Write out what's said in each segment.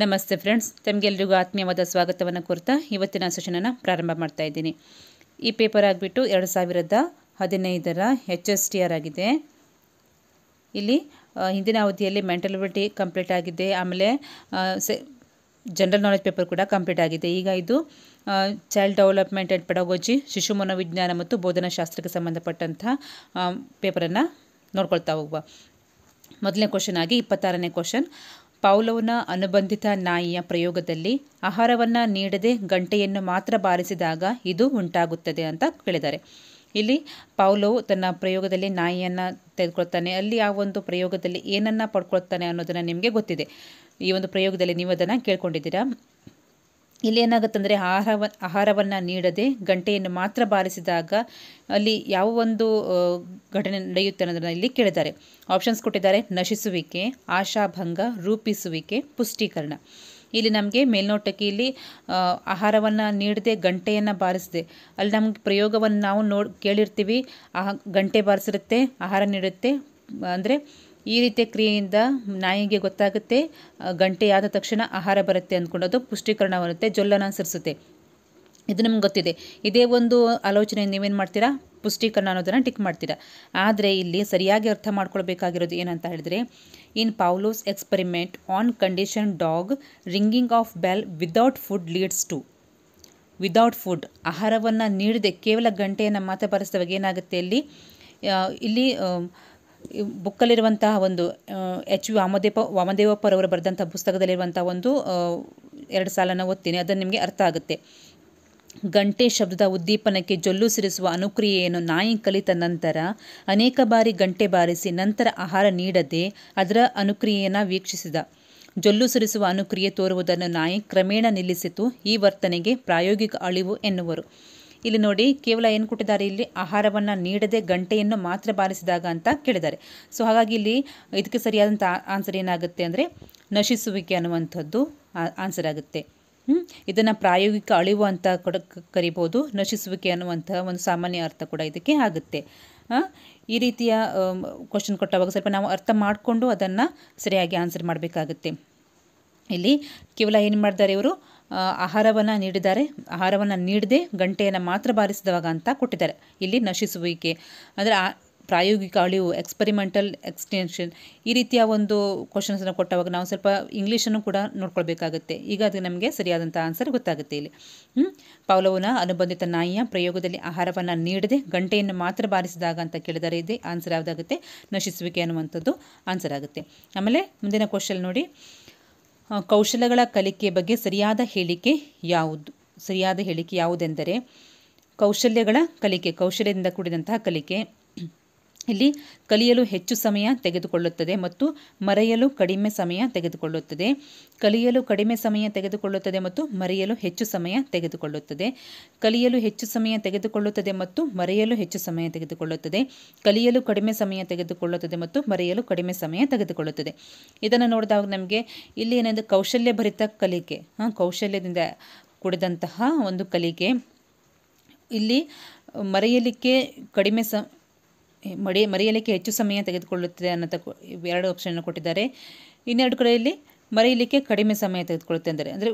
ನಮಸ್ತೆ ಫ್ರೆಂಡ್ಸ್ ತಮಗೆಲ್ಲರಿಗೂ ಆತ್ಮೀಯವಾದ ಸ್ವಾಗತವನ್ನು ಕೊರ್ತಾ ಇವತ್ತಿನ ಸೆಷನನ್ನು ಪ್ರಾರಂಭ ಮಾಡ್ತಾ ಇದ್ದೀನಿ ಈ ಪೇಪರ್ ಆಗಿಬಿಟ್ಟು ಎರಡು ಸಾವಿರದ ಹದಿನೈದರ ಎಚ್ ಎಸ್ ಟಿ ಆರ್ ಆಗಿದೆ ಇಲ್ಲಿ ಹಿಂದಿನ ಅವಧಿಯಲ್ಲಿ ಮೆಂಟಲಿಬಿಲಿಟಿ ಕಂಪ್ಲೀಟ್ ಆಗಿದೆ ಆಮೇಲೆ ಸೆ ಜನರಲ್ ನಾಲೆಜ್ ಪೇಪರ್ ಕೂಡ ಕಂಪ್ಲೀಟ್ ಆಗಿದೆ ಈಗ ಇದು ಚೈಲ್ಡ್ ಡೆವಲಪ್ಮೆಂಟ್ ಆ್ಯಂಡ್ ಪೆಡಗೋಜಿ ಶಿಶು ಮನೋವಿಜ್ಞಾನ ಮತ್ತು ಬೋಧನಾಶಾಸ್ತ್ರಕ್ಕೆ ಸಂಬಂಧಪಟ್ಟಂಥ ಪೇಪರನ್ನು ನೋಡ್ಕೊಳ್ತಾ ಹೋಗುವ ಮೊದಲನೇ ಕ್ವಶನ್ ಆಗಿ ಇಪ್ಪತ್ತಾರನೇ ಕ್ವಶನ್ ಪೌಲೋನ ಅನುಬಂಧಿತ ನಾಯಿಯ ಪ್ರಯೋಗದಲ್ಲಿ ಆಹಾರವನ್ನು ನೀಡದೆ ಗಂಟೆಯನ್ನು ಮಾತ್ರ ಬಾರಿಸಿದಾಗ ಇದು ಉಂಟಾಗುತ್ತದೆ ಅಂತ ಕೇಳಿದ್ದಾರೆ ಇಲ್ಲಿ ಪೌಲೋ ತನ್ನ ಪ್ರಯೋಗದಲ್ಲಿ ನಾಯಿಯನ್ನು ತೆಗೆದುಕೊಳ್ತಾನೆ ಅಲ್ಲಿ ಆ ಒಂದು ಪ್ರಯೋಗದಲ್ಲಿ ಏನನ್ನು ಪಡ್ಕೊಳ್ತಾನೆ ಅನ್ನೋದನ್ನು ನಿಮಗೆ ಗೊತ್ತಿದೆ ಈ ಒಂದು ಪ್ರಯೋಗದಲ್ಲಿ ನೀವು ಅದನ್ನು ಕೇಳ್ಕೊಂಡಿದ್ದೀರಾ ಇಲ್ಲಿ ಅಂದರೆ ಆಹಾರವ ಆಹಾರವನ್ನು ನೀಡದೆ ಗಂಟೆಯನ್ನು ಮಾತ್ರ ಬಾರಿಸಿದಾಗ ಅಲ್ಲಿ ಯಾವ ಒಂದು ಘಟನೆ ನಡೆಯುತ್ತೆ ಅನ್ನೋದನ್ನು ಇಲ್ಲಿ ಕೇಳಿದ್ದಾರೆ ಆಪ್ಷನ್ಸ್ ಕೊಟ್ಟಿದ್ದಾರೆ ನಶಿಸುವಿಕೆ ಆಶಾಭಂಗ ರೂಪಿಸುವಿಕೆ ಪುಷ್ಟೀಕರಣ ಇಲ್ಲಿ ನಮಗೆ ಮೇಲ್ನೋಟಕ್ಕೆ ಇಲ್ಲಿ ಆಹಾರವನ್ನು ನೀಡದೆ ಗಂಟೆಯನ್ನು ಬಾರಿಸಿದೆ ಅಲ್ಲಿ ನಮಗೆ ಪ್ರಯೋಗವನ್ನು ನಾವು ನೋಡಿ ಕೇಳಿರ್ತೀವಿ ಆ ಗಂಟೆ ಬಾರಿಸಿರುತ್ತೆ ಆಹಾರ ನೀಡುತ್ತೆ ಅಂದರೆ ಈ ರೀತಿಯ ಕ್ರಿಯೆಯಿಂದ ನಾಯಿಗೆ ಗೊತ್ತಾಗುತ್ತೆ ಗಂಟೆಯಾದ ತಕ್ಷಣ ಆಹಾರ ಬರುತ್ತೆ ಅಂದ್ಕೊಂಡು ಅದು ಬರುತ್ತೆ ಜೊಲ್ಲನ ಅನುಸರಿಸುತ್ತೆ ಇದು ನಿಮ್ಗೆ ಗೊತ್ತಿದೆ ಇದೇ ಒಂದು ಆಲೋಚನೆ ನೀವೇನು ಮಾಡ್ತೀರಾ ಪುಷ್ಟೀಕರಣ ಅನ್ನೋದನ್ನು ಟಿಕ್ ಮಾಡ್ತೀರಾ ಆದರೆ ಇಲ್ಲಿ ಸರಿಯಾಗಿ ಅರ್ಥ ಮಾಡ್ಕೊಳ್ಬೇಕಾಗಿರೋದು ಏನಂತ ಹೇಳಿದ್ರೆ in Pavlov's experiment on conditioned dog ringing of bell without food leads to without food ಆಹಾರವನ್ನು ನೀಡದೆ ಕೇವಲ ಗಂಟೆಯನ್ನು ಮಾತ್ರ ಬಳಸಿದವಾಗ ಏನಾಗುತ್ತೆ ಇಲ್ಲಿ ಇಲ್ಲಿ ಬುಕ್ಕಲ್ಲಿರುವಂತಹ ಒಂದು ಎಚ್ ವಿ ವಾಮದೇವ ವಾಮದೇವಪ್ಪರವರು ಬರೆದಂಥ ಪುಸ್ತಕದಲ್ಲಿರುವಂಥ ಒಂದು ಎರಡು ಸಾಲನ್ನು ಓದ್ತೀನಿ ಅದನ್ನು ನಿಮಗೆ ಅರ್ಥ ಆಗುತ್ತೆ ಗಂಟೆ ಶಬ್ದದ ಉದ್ದೀಪನಕ್ಕೆ ಜೊಲ್ಲು ಸಿರಿಸುವ ಅನುಕ್ರಿಯೆಯನ್ನು ನಾಯಿ ಕಲಿತ ನಂತರ ಅನೇಕ ಬಾರಿ ಗಂಟೆ ಬಾರಿಸಿ ನಂತರ ಆಹಾರ ನೀಡದೆ ಅದರ ಅನುಕ್ರಿಯೆಯನ್ನು ವೀಕ್ಷಿಸಿದ ಜೊಲ್ಲು ಸುರಿಸುವ ಅನುಕ್ರಿಯೆ ತೋರುವುದನ್ನು ನಾಯಿ ಕ್ರಮೇಣ ನಿಲ್ಲಿಸಿತು ಈ ವರ್ತನೆಗೆ ಪ್ರಾಯೋಗಿಕ ಅಳಿವು ಎನ್ನುವರು ಇಲ್ಲಿ ನೋಡಿ ಕೇವಲ ಏನು ಕೊಟ್ಟಿದ್ದಾರೆ ಇಲ್ಲಿ ಆಹಾರವನ್ನು ನೀಡದೆ ಗಂಟೆಯನ್ನು ಮಾತ್ರ ಬಾರಿಸಿದಾಗ ಅಂತ ಕೇಳಿದ್ದಾರೆ ಸೊ ಹಾಗಾಗಿ ಇಲ್ಲಿ ಇದಕ್ಕೆ ಸರಿಯಾದಂಥ ಆನ್ಸರ್ ಏನಾಗುತ್ತೆ ಅಂದರೆ ನಶಿಸುವಿಕೆ ಅನ್ನುವಂಥದ್ದು ಆನ್ಸರ್ ಆಗುತ್ತೆ ಇದನ್ನು ಪ್ರಾಯೋಗಿಕ ಅಳಿವು ಅಂತ ಕೂಡ ಕರಿಬೋದು ನಶಿಸುವಿಕೆ ಅನ್ನುವಂಥ ಒಂದು ಸಾಮಾನ್ಯ ಅರ್ಥ ಕೂಡ ಇದಕ್ಕೆ ಆಗುತ್ತೆ ಈ ರೀತಿಯ ಕ್ವಶನ್ ಕೊಟ್ಟವಾಗ ಸ್ವಲ್ಪ ನಾವು ಅರ್ಥ ಮಾಡಿಕೊಂಡು ಅದನ್ನು ಸರಿಯಾಗಿ ಆನ್ಸರ್ ಮಾಡಬೇಕಾಗುತ್ತೆ ಇಲ್ಲಿ ಕೇವಲ ಏನು ಮಾಡಿದ್ದಾರೆ ಇವರು ಆಹಾರವನ್ನು ನೀಡಿದ್ದಾರೆ ಆಹಾರವನ್ನು ನೀಡದೆ ಗಂಟೆಯನ್ನು ಮಾತ್ರ ಬಾರಿಸಿದವಾಗ ಅಂತ ಕೊಟ್ಟಿದ್ದಾರೆ ಇಲ್ಲಿ ನಶಿಸುವಿಕೆ ಅಂದರೆ ಆ ಪ್ರಾಯೋಗಿಕ ಅಳಿವು ಎಕ್ಸ್ಪರಿಮೆಂಟಲ್ ಎಕ್ಸ್ಟೆನ್ಷನ್ ಈ ರೀತಿಯ ಒಂದು ಕ್ವಶನ್ಸನ್ನು ಕೊಟ್ಟವಾಗ ನಾವು ಸ್ವಲ್ಪ ಇಂಗ್ಲೀಷನ್ನು ಕೂಡ ನೋಡ್ಕೊಳ್ಬೇಕಾಗುತ್ತೆ ಈಗ ಅದು ನಮಗೆ ಸರಿಯಾದಂಥ ಆನ್ಸರ್ ಗೊತ್ತಾಗುತ್ತೆ ಇಲ್ಲಿ ಪೌಲವನ ಅನುಬಂಧಿತ ನಾಯಿಯ ಪ್ರಯೋಗದಲ್ಲಿ ಆಹಾರವನ್ನು ನೀಡದೆ ಗಂಟೆಯನ್ನು ಮಾತ್ರ ಬಾರಿಸಿದಾಗ ಅಂತ ಕೇಳಿದರೆ ಇದೆ ಆನ್ಸರ್ ಯಾವುದಾಗುತ್ತೆ ನಶಿಸುವಿಕೆ ಅನ್ನುವಂಥದ್ದು ಆನ್ಸರ್ ಆಗುತ್ತೆ ಆಮೇಲೆ ಮುಂದಿನ ಕ್ವಶನ್ ನೋಡಿ ಕೌಶಲಗಳ ಕಲಿಕೆ ಬಗ್ಗೆ ಸರಿಯಾದ ಹೇಳಿಕೆ ಯಾವುದು ಸರಿಯಾದ ಹೇಳಿಕೆ ಯಾವುದೆಂದರೆ ಕೌಶಲ್ಯಗಳ ಕಲಿಕೆ ಕೌಶಲ್ಯದಿಂದ ಕೂಡಿದಂತಹ ಕಲಿಕೆ ಇಲ್ಲಿ ಕಲಿಯಲು ಹೆಚ್ಚು ಸಮಯ ತೆಗೆದುಕೊಳ್ಳುತ್ತದೆ ಮತ್ತು ಮರೆಯಲು ಕಡಿಮೆ ಸಮಯ ತೆಗೆದುಕೊಳ್ಳುತ್ತದೆ ಕಲಿಯಲು ಕಡಿಮೆ ಸಮಯ ತೆಗೆದುಕೊಳ್ಳುತ್ತದೆ ಮತ್ತು ಮರೆಯಲು ಹೆಚ್ಚು ಸಮಯ ತೆಗೆದುಕೊಳ್ಳುತ್ತದೆ ಕಲಿಯಲು ಹೆಚ್ಚು ಸಮಯ ತೆಗೆದುಕೊಳ್ಳುತ್ತದೆ ಮತ್ತು ಮರೆಯಲು ಹೆಚ್ಚು ಸಮಯ ತೆಗೆದುಕೊಳ್ಳುತ್ತದೆ ಕಲಿಯಲು ಕಡಿಮೆ ಸಮಯ ತೆಗೆದುಕೊಳ್ಳುತ್ತದೆ ಮತ್ತು ಮರೆಯಲು ಕಡಿಮೆ ಸಮಯ ತೆಗೆದುಕೊಳ್ಳುತ್ತದೆ ಇದನ್ನು ನೋಡಿದಾಗ ನಮಗೆ ಇಲ್ಲಿ ಕೌಶಲ್ಯ ಕೌಶಲ್ಯಭರಿತ ಕಲಿಕೆ ಕೌಶಲ್ಯದಿಂದ ಕುಡಿದಂತಹ ಒಂದು ಕಲಿಕೆ ಇಲ್ಲಿ ಮರೆಯಲಿಕ್ಕೆ ಕಡಿಮೆ ಸ ಮಡಿ ಮರೆಯಲಿಕ್ಕೆ ಹೆಚ್ಚು ಸಮಯ ತೆಗೆದುಕೊಳ್ಳುತ್ತದೆ ಅನ್ನೋ ಎರಡು ಆಪ್ಷನ್ ಕೊಟ್ಟಿದ್ದಾರೆ ಇನ್ನೆರಡು ಕಡೆಯಲ್ಲಿ ಮರೆಯಲಿಕ್ಕೆ ಕಡಿಮೆ ಸಮಯ ತೆಗೆದುಕೊಳ್ಳುತ್ತೆ ಅಂದರೆ ಅಂದರೆ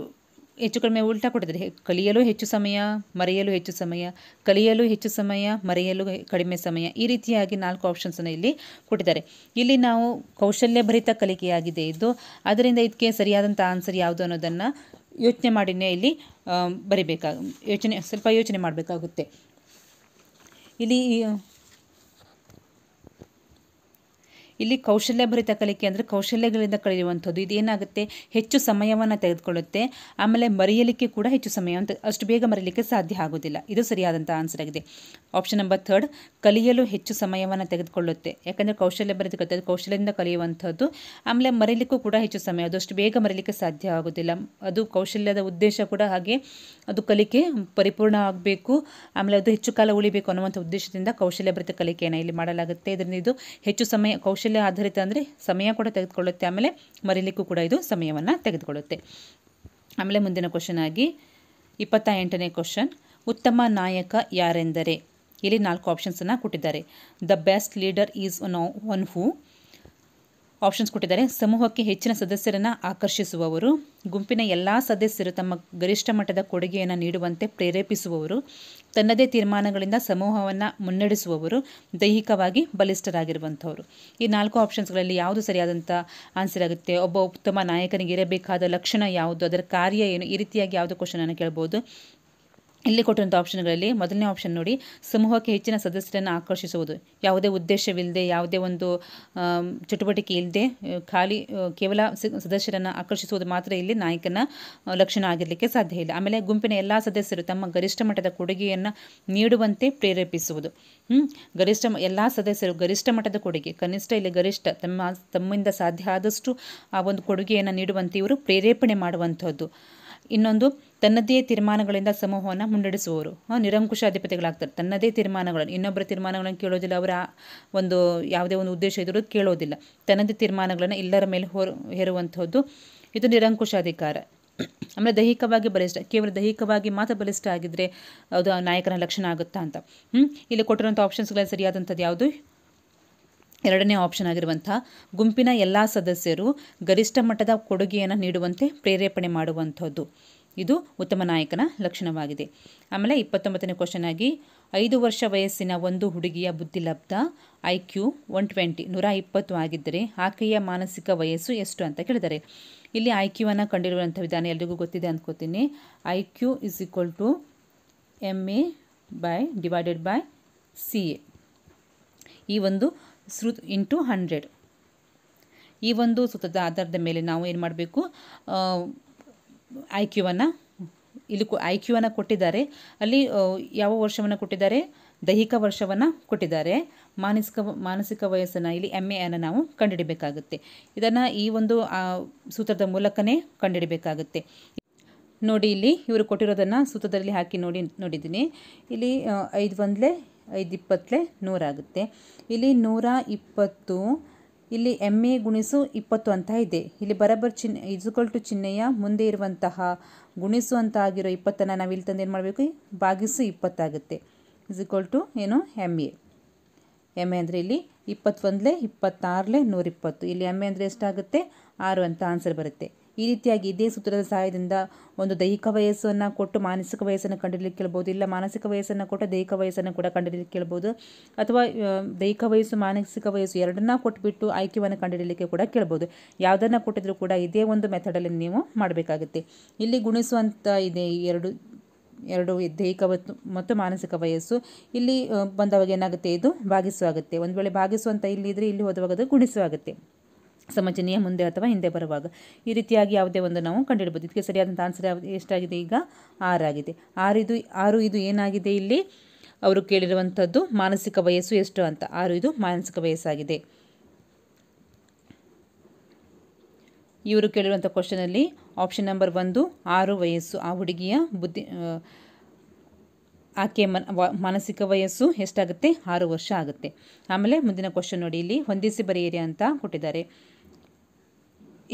ಹೆಚ್ಚು ಕಡಿಮೆ ಉಲ್ಟಾ ಕೊಟ್ಟಿದ್ದಾರೆ ಕಲಿಯಲು ಹೆಚ್ಚು ಸಮಯ ಮರೆಯಲು ಹೆಚ್ಚು ಸಮಯ ಕಲಿಯಲು ಹೆಚ್ಚು ಸಮಯ ಮರೆಯಲು ಕಡಿಮೆ ಸಮಯ ಈ ರೀತಿಯಾಗಿ ನಾಲ್ಕು ಆಪ್ಷನ್ಸನ್ನು ಇಲ್ಲಿ ಕೊಟ್ಟಿದ್ದಾರೆ ಇಲ್ಲಿ ನಾವು ಕೌಶಲ್ಯಭರಿತ ಕಲಿಕೆಯಾಗಿದೆ ಇದ್ದು ಅದರಿಂದ ಇದಕ್ಕೆ ಸರಿಯಾದಂಥ ಆನ್ಸರ್ ಯಾವುದು ಅನ್ನೋದನ್ನು ಯೋಚನೆ ಮಾಡಿನೇ ಇಲ್ಲಿ ಬರಿಬೇಕಾಗ ಯೋಚನೆ ಸ್ವಲ್ಪ ಯೋಚನೆ ಮಾಡಬೇಕಾಗುತ್ತೆ ಇಲ್ಲಿ ಇಲ್ಲಿ ಕೌಶಲ್ಯಭರಿತ ಕಲಿಕೆ ಅಂದರೆ ಕೌಶಲ್ಯಗಳಿಂದ ಕಲಿಯುವಂಥದ್ದು ಇದೇನಾಗುತ್ತೆ ಹೆಚ್ಚು ಸಮಯವನ್ನು ತೆಗೆದುಕೊಳ್ಳುತ್ತೆ ಆಮೇಲೆ ಮರೆಯಲಿಕ್ಕೆ ಕೂಡ ಹೆಚ್ಚು ಸಮಯ ಅಷ್ಟು ಬೇಗ ಮರೆಯಲಿಕ್ಕೆ ಸಾಧ್ಯ ಆಗೋದಿಲ್ಲ ಇದು ಸರಿಯಾದಂಥ ಆನ್ಸರ್ ಆಗಿದೆ ಆಪ್ಷನ್ ನಂಬರ್ ಥರ್ಡ್ ಕಲಿಯಲು ಹೆಚ್ಚು ಸಮಯವನ್ನು ತೆಗೆದುಕೊಳ್ಳುತ್ತೆ ಯಾಕಂದರೆ ಕೌಶಲ್ಯಭರಿತ ಕಲಿತ ಕೌಶಲ್ಯದಿಂದ ಕಲಿಯುವಂಥದ್ದು ಆಮೇಲೆ ಮರೆಯಲಿಕ್ಕೂ ಕೂಡ ಹೆಚ್ಚು ಸಮಯ ಅದು ಅಷ್ಟು ಬೇಗ ಮರೆಯಲಿಕ್ಕೆ ಸಾಧ್ಯ ಆಗೋದಿಲ್ಲ ಅದು ಕೌಶಲ್ಯದ ಉದ್ದೇಶ ಕೂಡ ಹಾಗೆ ಅದು ಕಲಿಕೆ ಪರಿಪೂರ್ಣ ಆಗಬೇಕು ಆಮೇಲೆ ಅದು ಹೆಚ್ಚು ಕಾಲ ಉಳಿಬೇಕು ಅನ್ನುವಂಥ ಉದ್ದೇಶದಿಂದ ಕೌಶಲ್ಯಭರಿತ ಕಲಿಕೆಯನ್ನು ಇಲ್ಲಿ ಮಾಡಲಾಗುತ್ತೆ ಇದರಿಂದ ಇದು ಹೆಚ್ಚು ಸಮಯ ಕೌಶಲ್ಯ ಕೌಶಲ್ಯ ಆಧಾರಿತ ಅಂದರೆ ಸಮಯ ಕೂಡ ತೆಗೆದುಕೊಳ್ಳುತ್ತೆ ಆಮೇಲೆ ಮರೀಲಿಕ್ಕೂ ಕೂಡ ಇದು ಸಮಯವನ್ನು ತೆಗೆದುಕೊಳ್ಳುತ್ತೆ ಆಮೇಲೆ ಮುಂದಿನ ಕ್ವಶನ್ ಆಗಿ ಇಪ್ಪತ್ತ ಎಂಟನೇ ಕ್ವಶನ್ ಉತ್ತಮ ನಾಯಕ ಯಾರೆಂದರೆ ಇಲ್ಲಿ ನಾಲ್ಕು ಆಪ್ಷನ್ಸನ್ನು ಕೊಟ್ಟಿದ್ದಾರೆ the best leader is one one who options ಕೊಟ್ಟಿದ್ದಾರೆ ಸಮೂಹಕ್ಕೆ ಹೆಚ್ಚಿನ ಸದಸ್ಯರನ್ನು ಆಕರ್ಷಿಸುವವರು ಗುಂಪಿನ ಎಲ್ಲ ಸದಸ್ಯರು ತಮ್ಮ ಗರಿಷ್ಠ ಮಟ್ಟದ ಕೊಡುಗೆಯನ್ನು ನೀಡುವಂತೆ ಪ್ರೇರೇಪಿಸುವವರು ತನ್ನದೇ ತೀರ್ಮಾನಗಳಿಂದ ಸಮೂಹವನ್ನು ಮುನ್ನಡೆಸುವವರು ದೈಹಿಕವಾಗಿ ಬಲಿಷ್ಠರಾಗಿರುವಂಥವರು ಈ ನಾಲ್ಕು ಆಪ್ಷನ್ಸ್ಗಳಲ್ಲಿ ಯಾವುದು ಸರಿಯಾದಂಥ ಆನ್ಸರ್ ಆಗುತ್ತೆ ಒಬ್ಬ ಉತ್ತಮ ನಾಯಕನಿಗೆ ಇರಬೇಕಾದ ಲಕ್ಷಣ ಯಾವುದು ಅದರ ಕಾರ್ಯ ಏನು ಈ ರೀತಿಯಾಗಿ ಯಾವುದು ಕ್ವಶನನ್ನು ಕೇಳ್ಬೋದು ಇಲ್ಲಿ ಕೊಟ್ಟಿರುವಂಥ ಆಪ್ಷನ್ಗಳಲ್ಲಿ ಮೊದಲನೇ ಆಪ್ಷನ್ ನೋಡಿ ಸಮೂಹಕ್ಕೆ ಹೆಚ್ಚಿನ ಸದಸ್ಯರನ್ನು ಆಕರ್ಷಿಸುವುದು ಯಾವುದೇ ಉದ್ದೇಶವಿಲ್ಲದೆ ಯಾವುದೇ ಒಂದು ಚಟುವಟಿಕೆ ಇಲ್ಲದೆ ಖಾಲಿ ಕೇವಲ ಸದಸ್ಯರನ್ನು ಆಕರ್ಷಿಸುವುದು ಮಾತ್ರ ಇಲ್ಲಿ ನಾಯಕನ ಲಕ್ಷಣ ಆಗಿರಲಿಕ್ಕೆ ಸಾಧ್ಯ ಇಲ್ಲ ಆಮೇಲೆ ಗುಂಪಿನ ಎಲ್ಲ ಸದಸ್ಯರು ತಮ್ಮ ಗರಿಷ್ಠ ಮಟ್ಟದ ಕೊಡುಗೆಯನ್ನು ನೀಡುವಂತೆ ಪ್ರೇರೇಪಿಸುವುದು ಗರಿಷ್ಠ ಎಲ್ಲ ಸದಸ್ಯರು ಗರಿಷ್ಠ ಮಟ್ಟದ ಕೊಡುಗೆ ಕನಿಷ್ಠ ಇಲ್ಲಿ ಗರಿಷ್ಠ ತಮ್ಮ ತಮ್ಮಿಂದ ಸಾಧ್ಯ ಆದಷ್ಟು ಆ ಒಂದು ಕೊಡುಗೆಯನ್ನು ನೀಡುವಂತೆ ಇವರು ಪ್ರೇರೇಪಣೆ ಮಾಡುವಂಥದ್ದು ಇನ್ನೊಂದು ತನ್ನದೇ ತೀರ್ಮಾನಗಳಿಂದ ಸಮೂಹವನ್ನು ಮುನ್ನಡೆಸುವವರು ನಿರಂಕುಶ ಅಧಿಪತಿಗಳಾಗ್ತಾರೆ ತನ್ನದೇ ತೀರ್ಮಾನಗಳನ್ನು ಇನ್ನೊಬ್ಬರ ತೀರ್ಮಾನಗಳನ್ನು ಕೇಳೋದಿಲ್ಲ ಅವರ ಒಂದು ಯಾವುದೇ ಒಂದು ಉದ್ದೇಶ ಇದ್ದರೂ ಕೇಳೋದಿಲ್ಲ ತನ್ನದೇ ತೀರ್ಮಾನಗಳನ್ನು ಎಲ್ಲರ ಮೇಲೆ ಹೊರ ಹೇರುವಂಥದ್ದು ಇದು ನಿರಂಕುಶ ಅಧಿಕಾರ ಆಮೇಲೆ ದೈಹಿಕವಾಗಿ ಬಲಿಷ್ಠ ಕೇವಲ ದೈಹಿಕವಾಗಿ ಮಾತ್ರ ಬಲಿಷ್ಠ ಆಗಿದ್ದರೆ ಅದು ನಾಯಕನ ಲಕ್ಷಣ ಆಗುತ್ತಾ ಅಂತ ಹ್ಞೂ ಇಲ್ಲಿ ಕೊಟ್ಟಿರುವಂಥ ಆಪ್ಷನ್ಸ್ಗಳಲ್ಲಿ ಸರಿಯಾದಂಥದ್ದು ಯಾವುದು ಎರಡನೇ ಆಪ್ಷನ್ ಆಗಿರುವಂಥ ಗುಂಪಿನ ಎಲ್ಲ ಸದಸ್ಯರು ಗರಿಷ್ಠ ಮಟ್ಟದ ಕೊಡುಗೆಯನ್ನು ನೀಡುವಂತೆ ಪ್ರೇರೇಪಣೆ ಮಾಡುವಂಥದ್ದು ಇದು ಉತ್ತಮ ನಾಯಕನ ಲಕ್ಷಣವಾಗಿದೆ ಆಮೇಲೆ ಇಪ್ಪತ್ತೊಂಬತ್ತನೇ ಕ್ವಶನ್ ಆಗಿ ಐದು ವರ್ಷ ವಯಸ್ಸಿನ ಒಂದು ಹುಡುಗಿಯ ಲಬ್ಧ ಐ ಕ್ಯೂ ಒನ್ ಟ್ವೆಂಟಿ ನೂರ ಇಪ್ಪತ್ತು ಆಗಿದ್ದರೆ ಆಕೆಯ ಮಾನಸಿಕ ವಯಸ್ಸು ಎಷ್ಟು ಅಂತ ಕೇಳಿದ್ದಾರೆ ಇಲ್ಲಿ ಐ ಅನ್ನು ಕಂಡಿರುವಂಥ ವಿಧಾನ ಎಲ್ರಿಗೂ ಗೊತ್ತಿದೆ ಅಂದ್ಕೋತೀನಿ I Q is equal to M A by divided by C A ಈ ಒಂದು ಸೃ ಇಂಟು ಹಂಡ್ರೆಡ್ ಈ ಒಂದು ಸೂತ್ರದ ಆಧಾರದ ಮೇಲೆ ನಾವು ಏನು ಮಾಡಬೇಕು ಐ ಕ್ಯೂವನ್ನು ಇಲ್ಲಿ ಐ ಕ್ಯೂವನ್ನು ಕೊಟ್ಟಿದ್ದಾರೆ ಅಲ್ಲಿ ಯಾವ ವರ್ಷವನ್ನು ಕೊಟ್ಟಿದ್ದಾರೆ ದೈಹಿಕ ವರ್ಷವನ್ನು ಕೊಟ್ಟಿದ್ದಾರೆ ಮಾನಸಿಕ ಮಾನಸಿಕ ವಯಸ್ಸನ್ನು ಇಲ್ಲಿ ಎಮ್ ಅನ್ನು ನಾವು ಕಂಡುಹಿಡಬೇಕಾಗುತ್ತೆ ಇದನ್ನು ಈ ಒಂದು ಸೂತ್ರದ ಮೂಲಕನೇ ಕಂಡುಹಿಡಬೇಕಾಗುತ್ತೆ ನೋಡಿ ಇಲ್ಲಿ ಇವರು ಕೊಟ್ಟಿರೋದನ್ನು ಸೂತ್ರದಲ್ಲಿ ಹಾಕಿ ನೋಡಿ ನೋಡಿದ್ದೀನಿ ಇಲ್ಲಿ ಐದು ಒಂದಲೇ ಐದು ಇಪ್ಪತ್ತಲೇ ನೂರಾಗುತ್ತೆ ಇಲ್ಲಿ ನೂರ ಇಪ್ಪತ್ತು ಇಲ್ಲಿ ಎಮ್ ಎ ಗುಣಿಸು ಇಪ್ಪತ್ತು ಅಂತ ಇದೆ ಇಲ್ಲಿ ಬರಬರ್ ಚಿಹ್ನೆ ಇಸುಕಲ್ ಟು ಚಿಹ್ನೆಯ ಮುಂದೆ ಇರುವಂತಹ ಗುಣಿಸು ಅಂತ ಆಗಿರೋ ಇಪ್ಪತ್ತನ್ನು ನಾವು ಇಲ್ಲಿ ತಂದು ಏನು ಮಾಡಬೇಕು ಭಾಗಿಸು ಇಪ್ಪತ್ತಾಗುತ್ತೆ ಇಸುಕಲ್ ಟು ಏನು ಎಮ್ ಎ ಎಮ್ ಎ ಅಂದರೆ ಇಲ್ಲಿ ಇಪ್ಪತ್ತೊಂದಲೇ ಇಪ್ಪತ್ತಾರಲೇ ನೂರಿಪ್ಪತ್ತು ಇಲ್ಲಿ ಎಮ್ ಎ ಅಂದರೆ ಎಷ್ಟಾಗುತ್ತೆ ಆರು ಅಂತ ಆನ್ಸರ್ ಬರುತ್ತೆ ಈ ರೀತಿಯಾಗಿ ಇದೇ ಸೂತ್ರದ ಸಹಾಯದಿಂದ ಒಂದು ದೈಹಿಕ ವಯಸ್ಸನ್ನು ಕೊಟ್ಟು ಮಾನಸಿಕ ವಯಸ್ಸನ್ನು ಕಂಡುಹಿಡಿಯಲಿಕ್ಕೆ ಕೇಳ್ಬೋದು ಇಲ್ಲ ಮಾನಸಿಕ ವಯಸ್ಸನ್ನು ಕೊಟ್ಟು ದೈಹಿಕ ವಯಸ್ಸನ್ನು ಕೂಡ ಕಂಡುಹಿಡಿಯಲಿಕ್ಕೆ ಕೇಳ್ಬೋದು ಅಥವಾ ದೈಹಿಕ ವಯಸ್ಸು ಮಾನಸಿಕ ವಯಸ್ಸು ಎರಡನ್ನ ಕೊಟ್ಟುಬಿಟ್ಟು ಆಯ್ಕೆಯನ್ನು ಕಂಡುಹಿಡಲಿಕ್ಕೆ ಕೂಡ ಕೇಳ್ಬೋದು ಯಾವುದನ್ನು ಕೊಟ್ಟಿದ್ರು ಕೂಡ ಇದೇ ಒಂದು ಮೆಥಡಲ್ಲಿ ನೀವು ಮಾಡಬೇಕಾಗುತ್ತೆ ಇಲ್ಲಿ ಗುಣಿಸುವಂಥ ಇದೆ ಎರಡು ಎರಡು ದೈಹಿಕ ಮತ್ತು ಮಾನಸಿಕ ವಯಸ್ಸು ಇಲ್ಲಿ ಬಂದವಾಗ ಏನಾಗುತ್ತೆ ಇದು ಭಾಗಿಸುವಾಗುತ್ತೆ ಒಂದು ವೇಳೆ ಭಾಗಿಸುವಂಥ ಇದ್ರೆ ಇಲ್ಲಿ ಹೋದವಾಗ ಅದು ಗುಣಿಸುವಾಗುತ್ತೆ ಸಮಜನೀಯ ಮುಂದೆ ಅಥವಾ ಹಿಂದೆ ಬರುವಾಗ ಈ ರೀತಿಯಾಗಿ ಯಾವುದೇ ಒಂದು ನಾವು ಕಂಡುಹಿಡಬಹುದು ಇದಕ್ಕೆ ಸರಿಯಾದಂಥ ಆನ್ಸರ್ ಯಾವುದು ಎಷ್ಟಾಗಿದೆ ಈಗ ಆರಾಗಿದೆ ಆರು ಇದು ಆರು ಇದು ಏನಾಗಿದೆ ಇಲ್ಲಿ ಅವರು ಕೇಳಿರುವಂಥದ್ದು ಮಾನಸಿಕ ವಯಸ್ಸು ಎಷ್ಟು ಅಂತ ಆರು ಇದು ಮಾನಸಿಕ ವಯಸ್ಸಾಗಿದೆ ಇವರು ಕೇಳಿರುವಂಥ ಕ್ವಶನಲ್ಲಿ ಆಪ್ಷನ್ ನಂಬರ್ ಒಂದು ಆರು ವಯಸ್ಸು ಆ ಹುಡುಗಿಯ ಬುದ್ಧಿ ಆಕೆ ಮಾನಸಿಕ ವಯಸ್ಸು ಎಷ್ಟಾಗುತ್ತೆ ಆರು ವರ್ಷ ಆಗುತ್ತೆ ಆಮೇಲೆ ಮುಂದಿನ ಕ್ವಶನ್ ನೋಡಿ ಇಲ್ಲಿ ಹೊಂದಿಸಿ ಬರೆಯಿರಿ ಅಂತ ಕೊಟ್ಟಿದ್ದಾರೆ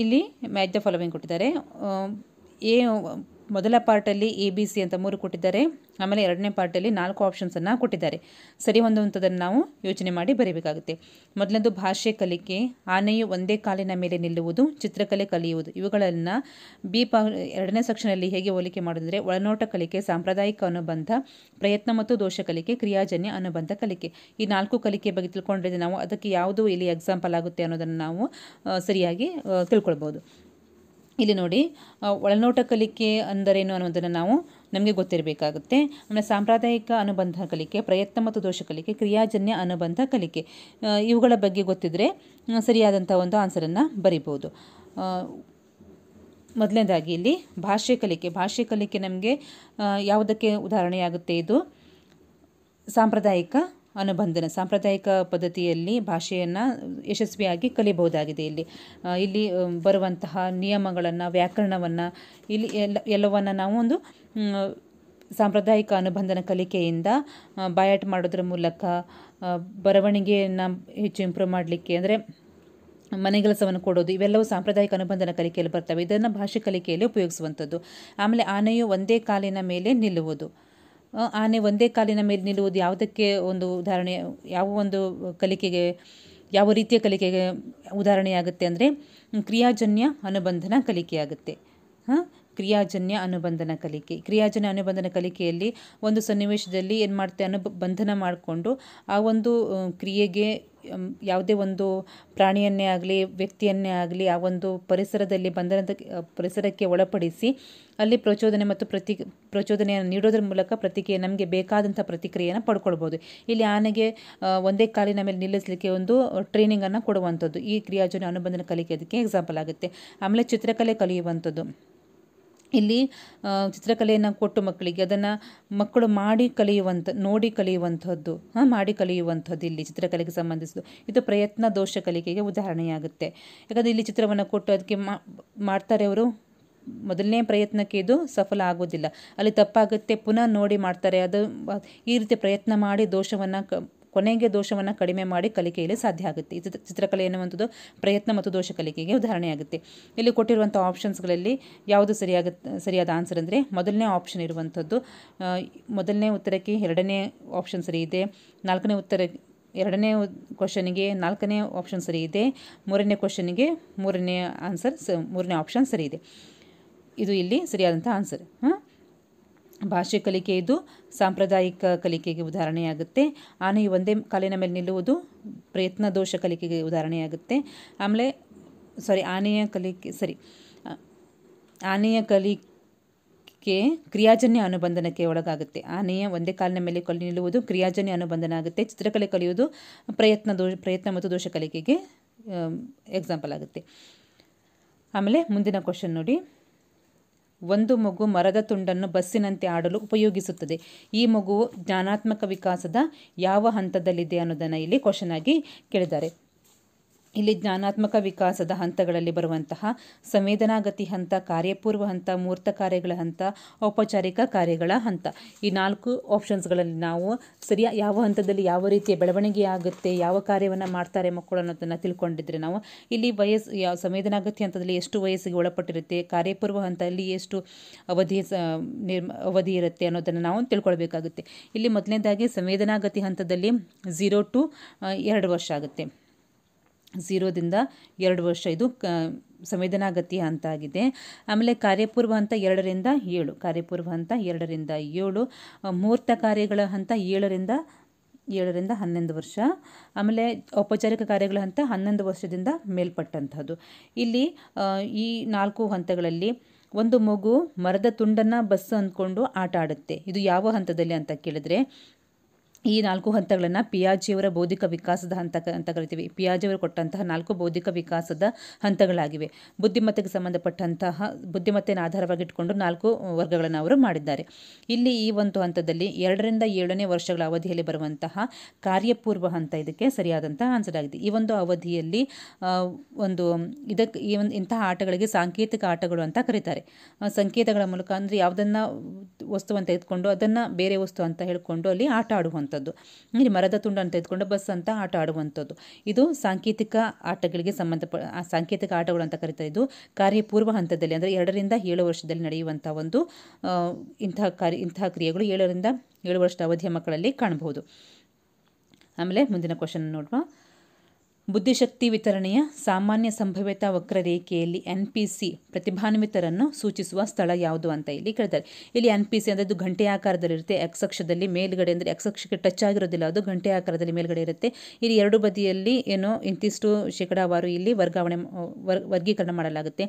ಇಲ್ಲಿ ಮ್ಯಾಚ್ ದ ಫಾಲೋವಿಂಗ್ ಕೊಟ್ಟಿದ್ದಾರೆ ಏ ಮೊದಲ ಪಾರ್ಟಲ್ಲಿ ಎ ಬಿ ಸಿ ಅಂತ ಮೂರು ಕೊಟ್ಟಿದ್ದಾರೆ ಆಮೇಲೆ ಎರಡನೇ ಪಾರ್ಟಲ್ಲಿ ನಾಲ್ಕು ಆಪ್ಷನ್ಸನ್ನು ಕೊಟ್ಟಿದ್ದಾರೆ ಸರಿ ಹೊಂದುವಂಥದ್ದನ್ನು ನಾವು ಯೋಚನೆ ಮಾಡಿ ಬರೀಬೇಕಾಗುತ್ತೆ ಮೊದಲನೇದು ಭಾಷೆ ಕಲಿಕೆ ಆನೆಯು ಒಂದೇ ಕಾಲಿನ ಮೇಲೆ ನಿಲ್ಲುವುದು ಚಿತ್ರಕಲೆ ಕಲಿಯುವುದು ಇವುಗಳನ್ನು ಬಿ ಪಾ ಎರಡನೇ ಸೆಕ್ಷನಲ್ಲಿ ಹೇಗೆ ಹೋಲಿಕೆ ಮಾಡೋದಂದರೆ ಒಳನೋಟ ಕಲಿಕೆ ಸಾಂಪ್ರದಾಯಿಕ ಅನುಬಂಧ ಪ್ರಯತ್ನ ಮತ್ತು ದೋಷ ಕಲಿಕೆ ಕ್ರಿಯಾಜನ್ಯ ಅನುಬಂಧ ಕಲಿಕೆ ಈ ನಾಲ್ಕು ಕಲಿಕೆ ಬಗ್ಗೆ ತಿಳ್ಕೊಂಡ್ರೆ ನಾವು ಅದಕ್ಕೆ ಯಾವುದು ಇಲ್ಲಿ ಎಕ್ಸಾಂಪಲ್ ಆಗುತ್ತೆ ಅನ್ನೋದನ್ನು ನಾವು ಸರಿಯಾಗಿ ತಿಳ್ಕೊಳ್ಬೋದು ಇಲ್ಲಿ ನೋಡಿ ಒಳನೋಟ ಕಲಿಕೆ ಅಂದರೇನು ಅನ್ನೋದನ್ನು ನಾವು ನಮಗೆ ಗೊತ್ತಿರಬೇಕಾಗುತ್ತೆ ಆಮೇಲೆ ಸಾಂಪ್ರದಾಯಿಕ ಅನುಬಂಧ ಕಲಿಕೆ ಪ್ರಯತ್ನ ಮತ್ತು ದೋಷ ಕಲಿಕೆ ಕ್ರಿಯಾಜನ್ಯ ಅನುಬಂಧ ಕಲಿಕೆ ಇವುಗಳ ಬಗ್ಗೆ ಗೊತ್ತಿದ್ದರೆ ಸರಿಯಾದಂಥ ಒಂದು ಆನ್ಸರನ್ನು ಬರಿಬೋದು ಮೊದಲನೇದಾಗಿ ಇಲ್ಲಿ ಭಾಷೆ ಕಲಿಕೆ ಭಾಷೆ ಕಲಿಕೆ ನಮಗೆ ಯಾವುದಕ್ಕೆ ಉದಾಹರಣೆಯಾಗುತ್ತೆ ಇದು ಸಾಂಪ್ರದಾಯಿಕ ಅನುಬಂಧನ ಸಾಂಪ್ರದಾಯಿಕ ಪದ್ಧತಿಯಲ್ಲಿ ಭಾಷೆಯನ್ನು ಯಶಸ್ವಿಯಾಗಿ ಕಲಿಬಹುದಾಗಿದೆ ಇಲ್ಲಿ ಇಲ್ಲಿ ಬರುವಂತಹ ನಿಯಮಗಳನ್ನು ವ್ಯಾಕರಣವನ್ನು ಇಲ್ಲಿ ಎಲ್ಲ ಎಲ್ಲವನ್ನು ನಾವು ಒಂದು ಸಾಂಪ್ರದಾಯಿಕ ಅನುಬಂಧನ ಕಲಿಕೆಯಿಂದ ಬಾಯಾಟ್ ಮಾಡೋದ್ರ ಮೂಲಕ ಬರವಣಿಗೆಯನ್ನು ಹೆಚ್ಚು ಇಂಪ್ರೂವ್ ಮಾಡಲಿಕ್ಕೆ ಅಂದರೆ ಕೆಲಸವನ್ನು ಕೊಡೋದು ಇವೆಲ್ಲವೂ ಸಾಂಪ್ರದಾಯಿಕ ಅನುಬಂಧನ ಕಲಿಕೆಯಲ್ಲಿ ಬರ್ತವೆ ಇದನ್ನು ಭಾಷೆ ಕಲಿಕೆಯಲ್ಲಿ ಉಪಯೋಗಿಸುವಂಥದ್ದು ಆಮೇಲೆ ಆನೆಯು ಒಂದೇ ಕಾಲಿನ ಮೇಲೆ ನಿಲ್ಲುವುದು ಆನೆ ಒಂದೇ ಕಾಲಿನ ಮೇಲೆ ನಿಲ್ಲುವುದು ಯಾವುದಕ್ಕೆ ಒಂದು ಉದಾಹರಣೆ ಯಾವ ಒಂದು ಕಲಿಕೆಗೆ ಯಾವ ರೀತಿಯ ಕಲಿಕೆಗೆ ಉದಾಹರಣೆಯಾಗುತ್ತೆ ಅಂದರೆ ಕ್ರಿಯಾಜನ್ಯ ಅನುಬಂಧನ ಕಲಿಕೆಯಾಗುತ್ತೆ ಹಾಂ ಕ್ರಿಯಾಜನ್ಯ ಅನುಬಂಧನ ಕಲಿಕೆ ಕ್ರಿಯಾಜನ್ಯ ಅನುಬಂಧನ ಕಲಿಕೆಯಲ್ಲಿ ಒಂದು ಸನ್ನಿವೇಶದಲ್ಲಿ ಏನು ಮಾಡುತ್ತೆ ಅನುಬ ಬಂಧನ ಮಾಡಿಕೊಂಡು ಆ ಒಂದು ಕ್ರಿಯೆಗೆ ಯಾವುದೇ ಒಂದು ಪ್ರಾಣಿಯನ್ನೇ ಆಗಲಿ ವ್ಯಕ್ತಿಯನ್ನೇ ಆಗಲಿ ಆ ಒಂದು ಪರಿಸರದಲ್ಲಿ ಬಂಧನದ ಪರಿಸರಕ್ಕೆ ಒಳಪಡಿಸಿ ಅಲ್ಲಿ ಪ್ರಚೋದನೆ ಮತ್ತು ಪ್ರತಿ ಪ್ರಚೋದನೆಯನ್ನು ನೀಡೋದ್ರ ಮೂಲಕ ಪ್ರತಿಕ್ರಿಯೆ ನಮಗೆ ಬೇಕಾದಂಥ ಪ್ರತಿಕ್ರಿಯೆಯನ್ನು ಪಡ್ಕೊಳ್ಬೋದು ಇಲ್ಲಿ ಆನೆಗೆ ಒಂದೇ ಕಾಲಿನ ಮೇಲೆ ನಿಲ್ಲಿಸಲಿಕ್ಕೆ ಒಂದು ಟ್ರೈನಿಂಗನ್ನು ಕೊಡುವಂಥದ್ದು ಈ ಕ್ರಿಯಾಜೋನಿ ಅನುಬಂಧನ ಕಲಿಕೆ ಅದಕ್ಕೆ ಎಕ್ಸಾಂಪಲ್ ಆಗುತ್ತೆ ಆಮೇಲೆ ಚಿತ್ರಕಲೆ ಕಲಿಯುವಂಥದ್ದು ಇಲ್ಲಿ ಚಿತ್ರಕಲೆಯನ್ನು ಕೊಟ್ಟು ಮಕ್ಕಳಿಗೆ ಅದನ್ನು ಮಕ್ಕಳು ಮಾಡಿ ಕಲಿಯುವಂಥ ನೋಡಿ ಕಲಿಯುವಂಥದ್ದು ಹಾಂ ಮಾಡಿ ಕಲಿಯುವಂಥದ್ದು ಇಲ್ಲಿ ಚಿತ್ರಕಲೆಗೆ ಸಂಬಂಧಿಸಿದ್ದು ಇದು ಪ್ರಯತ್ನ ದೋಷ ಕಲಿಕೆಗೆ ಉದಾಹರಣೆಯಾಗುತ್ತೆ ಯಾಕಂದರೆ ಇಲ್ಲಿ ಚಿತ್ರವನ್ನು ಕೊಟ್ಟು ಅದಕ್ಕೆ ಮಾಡ್ತಾರೆ ಅವರು ಮೊದಲನೇ ಪ್ರಯತ್ನಕ್ಕೆ ಇದು ಸಫಲ ಆಗೋದಿಲ್ಲ ಅಲ್ಲಿ ತಪ್ಪಾಗುತ್ತೆ ಪುನಃ ನೋಡಿ ಮಾಡ್ತಾರೆ ಅದು ಈ ರೀತಿ ಪ್ರಯತ್ನ ಮಾಡಿ ದೋಷವನ್ನು ಕ ಕೊನೆಗೆ ದೋಷವನ್ನು ಕಡಿಮೆ ಮಾಡಿ ಕಲಿಕೆಯಲ್ಲಿ ಸಾಧ್ಯ ಆಗುತ್ತೆ ಚಿತ್ರ ಚಿತ್ರಕಲೆ ಎನ್ನುವಂಥದ್ದು ಪ್ರಯತ್ನ ಮತ್ತು ದೋಷ ಕಲಿಕೆಗೆ ಉದಾಹರಣೆಯಾಗುತ್ತೆ ಇಲ್ಲಿ ಕೊಟ್ಟಿರುವಂಥ ಆಪ್ಷನ್ಸ್ಗಳಲ್ಲಿ ಯಾವುದು ಸರಿಯಾಗ ಸರಿಯಾದ ಆನ್ಸರ್ ಅಂದರೆ ಮೊದಲನೇ ಆಪ್ಷನ್ ಇರುವಂಥದ್ದು ಮೊದಲನೇ ಉತ್ತರಕ್ಕೆ ಎರಡನೇ ಆಪ್ಷನ್ ಸರಿ ಇದೆ ನಾಲ್ಕನೇ ಉತ್ತರ ಎರಡನೇ ಕ್ವಶನಿಗೆ ನಾಲ್ಕನೇ ಆಪ್ಷನ್ ಸರಿ ಇದೆ ಮೂರನೇ ಕ್ವಶನಿಗೆ ಮೂರನೇ ಆನ್ಸರ್ ಸ ಮೂರನೇ ಆಪ್ಷನ್ ಸರಿ ಇದೆ ಇದು ಇಲ್ಲಿ ಸರಿಯಾದಂಥ ಆನ್ಸರ್ ಹಾಂ ಭಾಷೆ ಕಲಿಕೆ ಇದು ಸಾಂಪ್ರದಾಯಿಕ ಕಲಿಕೆಗೆ ಉದಾಹರಣೆಯಾಗುತ್ತೆ ಆನೆ ಒಂದೇ ಕಾಲಿನ ಮೇಲೆ ನಿಲ್ಲುವುದು ಪ್ರಯತ್ನ ದೋಷ ಕಲಿಕೆಗೆ ಉದಾಹರಣೆಯಾಗುತ್ತೆ ಆಮೇಲೆ ಸಾರಿ ಆನೆಯ ಕಲಿಕೆ ಸರಿ ಆನೆಯ ಕಲಿಕೆ ಕ್ರಿಯಾಜನ್ಯ ಅನುಬಂಧನಕ್ಕೆ ಒಳಗಾಗುತ್ತೆ ಆನೆಯ ಒಂದೇ ಕಾಲಿನ ಮೇಲೆ ಕಲಿ ನಿಲ್ಲುವುದು ಕ್ರಿಯಾಜನ್ಯ ಅನುಬಂಧನ ಆಗುತ್ತೆ ಚಿತ್ರಕಲೆ ಕಲಿಯುವುದು ಪ್ರಯತ್ನ ದೋಷ ಪ್ರಯತ್ನ ಮತ್ತು ದೋಷ ಕಲಿಕೆಗೆ ಎಕ್ಸಾಂಪಲ್ ಆಗುತ್ತೆ ಆಮೇಲೆ ಮುಂದಿನ ಕ್ವಶನ್ ನೋಡಿ ಒಂದು ಮಗು ಮರದ ತುಂಡನ್ನು ಬಸ್ಸಿನಂತೆ ಆಡಲು ಉಪಯೋಗಿಸುತ್ತದೆ ಈ ಮಗುವು ಜ್ಞಾನಾತ್ಮಕ ವಿಕಾಸದ ಯಾವ ಹಂತದಲ್ಲಿದೆ ಅನ್ನೋದನ್ನು ಇಲ್ಲಿ ಕ್ವಶನ್ ಆಗಿ ಕೇಳಿದ್ದಾರೆ ಇಲ್ಲಿ ಜ್ಞಾನಾತ್ಮಕ ವಿಕಾಸದ ಹಂತಗಳಲ್ಲಿ ಬರುವಂತಹ ಸಂವೇದನಾಗತಿ ಹಂತ ಕಾರ್ಯಪೂರ್ವ ಹಂತ ಮೂರ್ತ ಕಾರ್ಯಗಳ ಹಂತ ಔಪಚಾರಿಕ ಕಾರ್ಯಗಳ ಹಂತ ಈ ನಾಲ್ಕು ಆಪ್ಷನ್ಸ್ಗಳಲ್ಲಿ ನಾವು ಸರಿಯ ಯಾವ ಹಂತದಲ್ಲಿ ಯಾವ ರೀತಿಯ ಬೆಳವಣಿಗೆ ಆಗುತ್ತೆ ಯಾವ ಕಾರ್ಯವನ್ನು ಮಾಡ್ತಾರೆ ಮಕ್ಕಳು ಅನ್ನೋದನ್ನು ತಿಳ್ಕೊಂಡಿದ್ರೆ ನಾವು ಇಲ್ಲಿ ವಯಸ್ಸು ಯಾವ ಸಂವೇದನಾಗತಿ ಹಂತದಲ್ಲಿ ಎಷ್ಟು ವಯಸ್ಸಿಗೆ ಒಳಪಟ್ಟಿರುತ್ತೆ ಕಾರ್ಯಪೂರ್ವ ಹಂತದಲ್ಲಿ ಎಷ್ಟು ಅವಧಿ ನಿರ್ಮ ಅವಧಿ ಇರುತ್ತೆ ಅನ್ನೋದನ್ನು ನಾವು ತಿಳ್ಕೊಳ್ಬೇಕಾಗುತ್ತೆ ಇಲ್ಲಿ ಮೊದಲನೇದಾಗಿ ಸಂವೇದನಾಗತಿ ಹಂತದಲ್ಲಿ ಝೀರೋ ಟು ಎರಡು ವರ್ಷ ಆಗುತ್ತೆ ಝೀರೋದಿಂದ ಎರಡು ವರ್ಷ ಇದು ಕ ಸಂವೇದನಾಗತಿಯ ಹಂತ ಆಗಿದೆ ಆಮೇಲೆ ಕಾರ್ಯಪೂರ್ವ ಹಂತ ಎರಡರಿಂದ ಏಳು ಕಾರ್ಯಪೂರ್ವ ಹಂತ ಎರಡರಿಂದ ಏಳು ಮೂರ್ತ ಕಾರ್ಯಗಳ ಹಂತ ಏಳರಿಂದ ಏಳರಿಂದ ಹನ್ನೊಂದು ವರ್ಷ ಆಮೇಲೆ ಔಪಚಾರಿಕ ಕಾರ್ಯಗಳ ಹಂತ ಹನ್ನೊಂದು ವರ್ಷದಿಂದ ಮೇಲ್ಪಟ್ಟಂಥದ್ದು ಇಲ್ಲಿ ಈ ನಾಲ್ಕು ಹಂತಗಳಲ್ಲಿ ಒಂದು ಮಗು ಮರದ ತುಂಡನ್ನು ಬಸ್ ಅಂದ್ಕೊಂಡು ಆಟ ಆಡುತ್ತೆ ಇದು ಯಾವ ಹಂತದಲ್ಲಿ ಅಂತ ಕೇಳಿದ್ರೆ ಈ ನಾಲ್ಕು ಹಂತಗಳನ್ನು ಪಿಯಾಜಿಯವರ ಬೌದ್ಧಿಕ ವಿಕಾಸದ ಹಂತ ಅಂತ ಕರಿತೀವಿ ಪಿಯಾಜಿಯವರು ಕೊಟ್ಟಂತಹ ನಾಲ್ಕು ಬೌದ್ಧಿಕ ವಿಕಾಸದ ಹಂತಗಳಾಗಿವೆ ಬುದ್ಧಿಮತ್ತೆಗೆ ಸಂಬಂಧಪಟ್ಟಂತಹ ಬುದ್ಧಿಮತ್ತೆಯನ್ನು ಆಧಾರವಾಗಿಟ್ಟುಕೊಂಡು ನಾಲ್ಕು ವರ್ಗಗಳನ್ನು ಅವರು ಮಾಡಿದ್ದಾರೆ ಇಲ್ಲಿ ಈ ಒಂದು ಹಂತದಲ್ಲಿ ಎರಡರಿಂದ ಏಳನೇ ವರ್ಷಗಳ ಅವಧಿಯಲ್ಲಿ ಬರುವಂತಹ ಕಾರ್ಯಪೂರ್ವ ಹಂತ ಇದಕ್ಕೆ ಸರಿಯಾದಂತಹ ಆನ್ಸರ್ ಆಗಿದೆ ಈ ಒಂದು ಅವಧಿಯಲ್ಲಿ ಒಂದು ಇದಕ್ಕೆ ಈ ಒಂದು ಇಂತಹ ಆಟಗಳಿಗೆ ಸಾಂಕೇತಿಕ ಆಟಗಳು ಅಂತ ಕರೀತಾರೆ ಸಂಕೇತಗಳ ಮೂಲಕ ಅಂದರೆ ಯಾವುದನ್ನು ವಸ್ತುವನ್ನು ತೆಗೆದುಕೊಂಡು ಅದನ್ನು ಬೇರೆ ವಸ್ತು ಅಂತ ಹೇಳಿಕೊಂಡು ಅಲ್ಲಿ ಆಟ ಆಡುವಂಥ ಆಡುವಂಥದ್ದು ಇಲ್ಲಿ ಮರದ ತುಂಡನ್ನು ತೆಗೆದುಕೊಂಡು ಬಸ್ ಅಂತ ಆಟ ಆಡುವಂಥದ್ದು ಇದು ಸಾಂಕೇತಿಕ ಆಟಗಳಿಗೆ ಸಂಬಂಧಪ ಸಾಂಕೇತಿಕ ಆಟಗಳು ಅಂತ ಕರಿತಾ ಇದು ಕಾರ್ಯಪೂರ್ವ ಹಂತದಲ್ಲಿ ಅಂದರೆ ಎರಡರಿಂದ ಏಳು ವರ್ಷದಲ್ಲಿ ನಡೆಯುವಂಥ ಒಂದು ಇಂತಹ ಕಾರ್ಯ ಇಂತಹ ಕ್ರಿಯೆಗಳು ಏಳರಿಂದ ಏಳು ವರ್ಷದ ಅವಧಿಯ ಮಕ್ಕಳಲ್ಲಿ ಕಾಣಬಹುದು ಆಮೇಲೆ ಮುಂದಿನ ಕ್ವಶನ್ ನೋಡುವ ಬುದ್ಧಿಶಕ್ತಿ ವಿತರಣೆಯ ಸಾಮಾನ್ಯ ವಕ್ರ ರೇಖೆಯಲ್ಲಿ ಎನ್ ಪಿ ಸಿ ಪ್ರತಿಭಾನ್ವಿತರನ್ನು ಸೂಚಿಸುವ ಸ್ಥಳ ಯಾವುದು ಅಂತ ಇಲ್ಲಿ ಕೇಳ್ತಾರೆ ಇಲ್ಲಿ ಎನ್ ಪಿ ಸಿ ಅಂದರೆ ಅದು ಗಂಟೆ ಆಕಾರದಲ್ಲಿರುತ್ತೆ ಎಕ್ಸ್ ಅಕ್ಷದಲ್ಲಿ ಮೇಲ್ಗಡೆ ಅಂದರೆ ಎಕ್ಸ್ ಅಕ್ಷಕ್ಕೆ ಟಚ್ ಆಗಿರೋದಿಲ್ಲ ಅದು ಗಂಟೆ ಆಕಾರದಲ್ಲಿ ಮೇಲ್ಗಡೆ ಇರುತ್ತೆ ಇಲ್ಲಿ ಎರಡು ಬದಿಯಲ್ಲಿ ಏನೋ ಇಂತಿಷ್ಟು ಶೇಕಡಾವಾರು ಇಲ್ಲಿ ವರ್ಗಾವಣೆ ವರ್ಗೀಕರಣ ಮಾಡಲಾಗುತ್ತೆ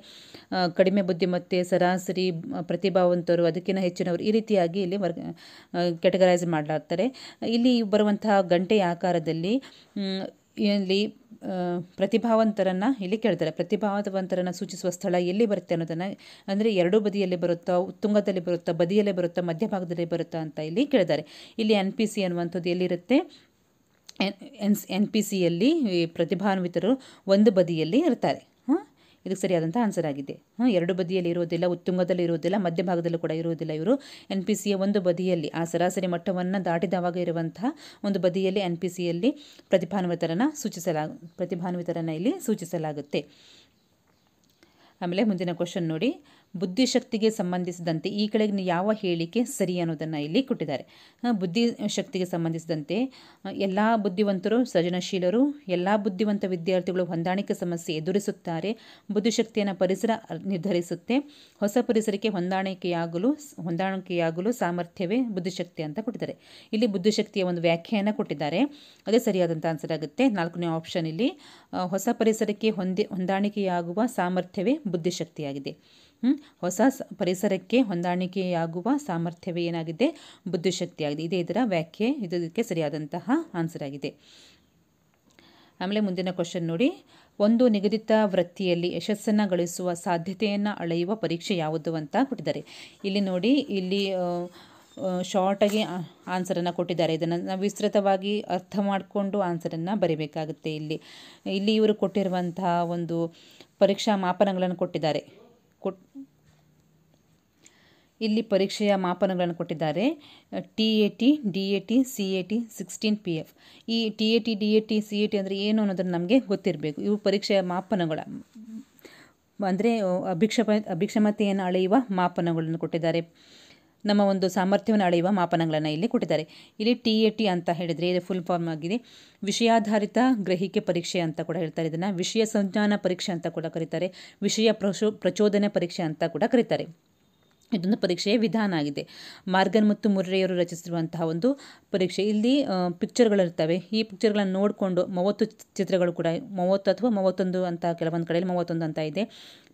ಕಡಿಮೆ ಬುದ್ಧಿಮತ್ತೆ ಸರಾಸರಿ ಪ್ರತಿಭಾವಂತರು ಅದಕ್ಕಿಂತ ಹೆಚ್ಚಿನವರು ಈ ರೀತಿಯಾಗಿ ಇಲ್ಲಿ ವರ್ಗ ಕೆಟಗರೈಸ್ ಮಾಡಲಾಗ್ತಾರೆ ಇಲ್ಲಿ ಬರುವಂತಹ ಗಂಟೆ ಆಕಾರದಲ್ಲಿ ಇಲ್ಲಿ ಪ್ರತಿಭಾವಂತರನ್ನು ಇಲ್ಲಿ ಕೇಳ್ತಾರೆ ಪ್ರತಿಭಾವಂತರನ್ನು ಸೂಚಿಸುವ ಸ್ಥಳ ಎಲ್ಲಿ ಬರುತ್ತೆ ಅನ್ನೋದನ್ನು ಅಂದರೆ ಎರಡೂ ಬದಿಯಲ್ಲಿ ಬರುತ್ತಾ ಉತ್ತುಂಗದಲ್ಲಿ ಬರುತ್ತಾ ಬದಿಯಲ್ಲೇ ಬರುತ್ತಾ ಮಧ್ಯಭಾಗದಲ್ಲಿ ಬರುತ್ತಾ ಅಂತ ಇಲ್ಲಿ ಕೇಳಿದ್ದಾರೆ ಇಲ್ಲಿ ಎನ್ ಪಿ ಸಿ ಅನ್ನುವಂಥದ್ದು ಎಲ್ಲಿರುತ್ತೆ ಎನ್ ಎನ್ ಪಿ ಸಿಯಲ್ಲಿ ಪ್ರತಿಭಾನ್ವಿತರು ಒಂದು ಬದಿಯಲ್ಲಿ ಇರ್ತಾರೆ ಇದಕ್ಕೆ ಸರಿಯಾದಂಥ ಆನ್ಸರ್ ಆಗಿದೆ ಹ್ಞೂ ಎರಡು ಬದಿಯಲ್ಲಿ ಇರುವುದಿಲ್ಲ ಉತ್ತುಂಗದಲ್ಲಿ ಇರುವುದಿಲ್ಲ ಮಧ್ಯಭಾಗದಲ್ಲೂ ಕೂಡ ಇರುವುದಿಲ್ಲ ಇವರು ಎನ್ ಪಿ ಸಿಯ ಒಂದು ಬದಿಯಲ್ಲಿ ಆ ಸರಾಸರಿ ಮಟ್ಟವನ್ನು ದಾಟಿದವಾಗ ಇರುವಂತಹ ಒಂದು ಬದಿಯಲ್ಲಿ ಎನ್ ಪಿ ಸಿಯಲ್ಲಿ ಪ್ರತಿಭಾನ್ವಿತರನ್ನು ಸೂಚಿಸಲಾಗ ಪ್ರತಿಭಾನ್ವಿತರನ್ನ ಇಲ್ಲಿ ಸೂಚಿಸಲಾಗುತ್ತೆ ಆಮೇಲೆ ಮುಂದಿನ ಕ್ವಶನ್ ನೋಡಿ ಬುದ್ಧಿಶಕ್ತಿಗೆ ಸಂಬಂಧಿಸಿದಂತೆ ಈ ಕೆಳಗಿನ ಯಾವ ಹೇಳಿಕೆ ಸರಿ ಅನ್ನೋದನ್ನು ಇಲ್ಲಿ ಕೊಟ್ಟಿದ್ದಾರೆ ಬುದ್ಧಿ ಶಕ್ತಿಗೆ ಸಂಬಂಧಿಸಿದಂತೆ ಎಲ್ಲ ಬುದ್ಧಿವಂತರು ಸೃಜನಶೀಲರು ಎಲ್ಲ ಬುದ್ಧಿವಂತ ವಿದ್ಯಾರ್ಥಿಗಳು ಹೊಂದಾಣಿಕೆ ಸಮಸ್ಯೆ ಎದುರಿಸುತ್ತಾರೆ ಬುದ್ಧಿಶಕ್ತಿಯನ್ನು ಪರಿಸರ ನಿರ್ಧರಿಸುತ್ತೆ ಹೊಸ ಪರಿಸರಕ್ಕೆ ಹೊಂದಾಣಿಕೆಯಾಗಲು ಹೊಂದಾಣಿಕೆಯಾಗಲು ಸಾಮರ್ಥ್ಯವೇ ಬುದ್ಧಿಶಕ್ತಿ ಅಂತ ಕೊಟ್ಟಿದ್ದಾರೆ ಇಲ್ಲಿ ಬುದ್ಧಿಶಕ್ತಿಯ ಒಂದು ವ್ಯಾಖ್ಯಾನ ಕೊಟ್ಟಿದ್ದಾರೆ ಅದೇ ಸರಿಯಾದಂಥ ಆನ್ಸರ್ ಆಗುತ್ತೆ ನಾಲ್ಕನೇ ಆಪ್ಷನ್ ಇಲ್ಲಿ ಹೊಸ ಪರಿಸರಕ್ಕೆ ಹೊಂದಿ ಹೊಂದಾಣಿಕೆಯಾಗುವ ಸಾಮರ್ಥ್ಯವೇ ಬುದ್ಧಿಶಕ್ತಿಯಾಗಿದೆ ಹೊಸ ಪರಿಸರಕ್ಕೆ ಹೊಂದಾಣಿಕೆಯಾಗುವ ಸಾಮರ್ಥ್ಯವೇ ಏನಾಗಿದೆ ಬುದ್ಧಿಶಕ್ತಿಯಾಗಿದೆ ಇದೇ ಇದರ ವ್ಯಾಖ್ಯೆ ಇದಕ್ಕೆ ಸರಿಯಾದಂತಹ ಆನ್ಸರ್ ಆಗಿದೆ ಆಮೇಲೆ ಮುಂದಿನ ಕ್ವಶನ್ ನೋಡಿ ಒಂದು ನಿಗದಿತ ವೃತ್ತಿಯಲ್ಲಿ ಯಶಸ್ಸನ್ನು ಗಳಿಸುವ ಸಾಧ್ಯತೆಯನ್ನು ಅಳೆಯುವ ಪರೀಕ್ಷೆ ಯಾವುದು ಅಂತ ಕೊಟ್ಟಿದ್ದಾರೆ ಇಲ್ಲಿ ನೋಡಿ ಇಲ್ಲಿ ಶಾರ್ಟಾಗಿ ಆನ್ಸರನ್ನು ಕೊಟ್ಟಿದ್ದಾರೆ ಇದನ್ನು ನಾವು ವಿಸ್ತೃತವಾಗಿ ಅರ್ಥ ಮಾಡಿಕೊಂಡು ಆನ್ಸರನ್ನು ಬರೀಬೇಕಾಗುತ್ತೆ ಇಲ್ಲಿ ಇಲ್ಲಿ ಇವರು ಕೊಟ್ಟಿರುವಂತಹ ಒಂದು ಪರೀಕ್ಷಾ ಮಾಪನಗಳನ್ನು ಕೊಟ್ಟಿದ್ದಾರೆ ಕೊಟ್ ಇಲ್ಲಿ ಪರೀಕ್ಷೆಯ ಮಾಪನಗಳನ್ನು ಕೊಟ್ಟಿದ್ದಾರೆ T A T D A T C A T sixteen P F ಈ T A T D A T C A T ಅಂದರೆ ಏನು ಅನ್ನೋದನ್ನು ನಮಗೆ ಗೊತ್ತಿರಬೇಕು ಇವು ಪರೀಕ್ಷೆಯ ಮಾಪನಗಳ ಅಂದರೆ ಅಭಿಕ್ಷಪ ಅಭಿಕ್ಷಮತೆಯನ್ನು ಅಳೆಯುವ ಮಾಪನಗಳನ್ನು ಕೊಟ್ಟಿದ್ದಾರೆ ನಮ್ಮ ಒಂದು ಸಾಮರ್ಥ್ಯವನ್ನು ಅಳೆಯುವ ಮಾಪನಗಳನ್ನು ಇಲ್ಲಿ ಕೊಟ್ಟಿದ್ದಾರೆ ಇಲ್ಲಿ ಟಿ ಎ ಟಿ ಅಂತ ಹೇಳಿದರೆ ಇದು ಫುಲ್ ಫಾರ್ಮ್ ಆಗಿದೆ ವಿಷಯಾಧಾರಿತ ಗ್ರಹಿಕೆ ಪರೀಕ್ಷೆ ಅಂತ ಕೂಡ ಹೇಳ್ತಾರೆ ಇದನ್ನು ವಿಷಯ ಸಂಜ್ಞಾನ ಪರೀಕ್ಷೆ ಅಂತ ಕೂಡ ಕರೀತಾರೆ ವಿಷಯ ಪ್ರಚೋದನೆ ಪರೀಕ್ಷೆ ಅಂತ ಕೂಡ ಕರೀತಾರೆ ಇದೊಂದು ಪರೀಕ್ಷೆಯ ವಿಧಾನ ಆಗಿದೆ ಮಾರ್ಗನ್ ಮತ್ತು ಮುರ್ರೆಯವರು ರಚಿಸಿರುವಂತಹ ಒಂದು ಪರೀಕ್ಷೆ ಇಲ್ಲಿ ಪಿಕ್ಚರ್ಗಳಿರ್ತವೆ ಈ ಪಿಕ್ಚರ್ಗಳನ್ನು ನೋಡಿಕೊಂಡು ಮೂವತ್ತು ಚಿತ್ರಗಳು ಕೂಡ ಮೂವತ್ತು ಅಥವಾ ಮೂವತ್ತೊಂದು ಅಂತ ಕೆಲವೊಂದು ಕಡೆಯಲ್ಲಿ ಮೂವತ್ತೊಂದು ಅಂತ ಇದೆ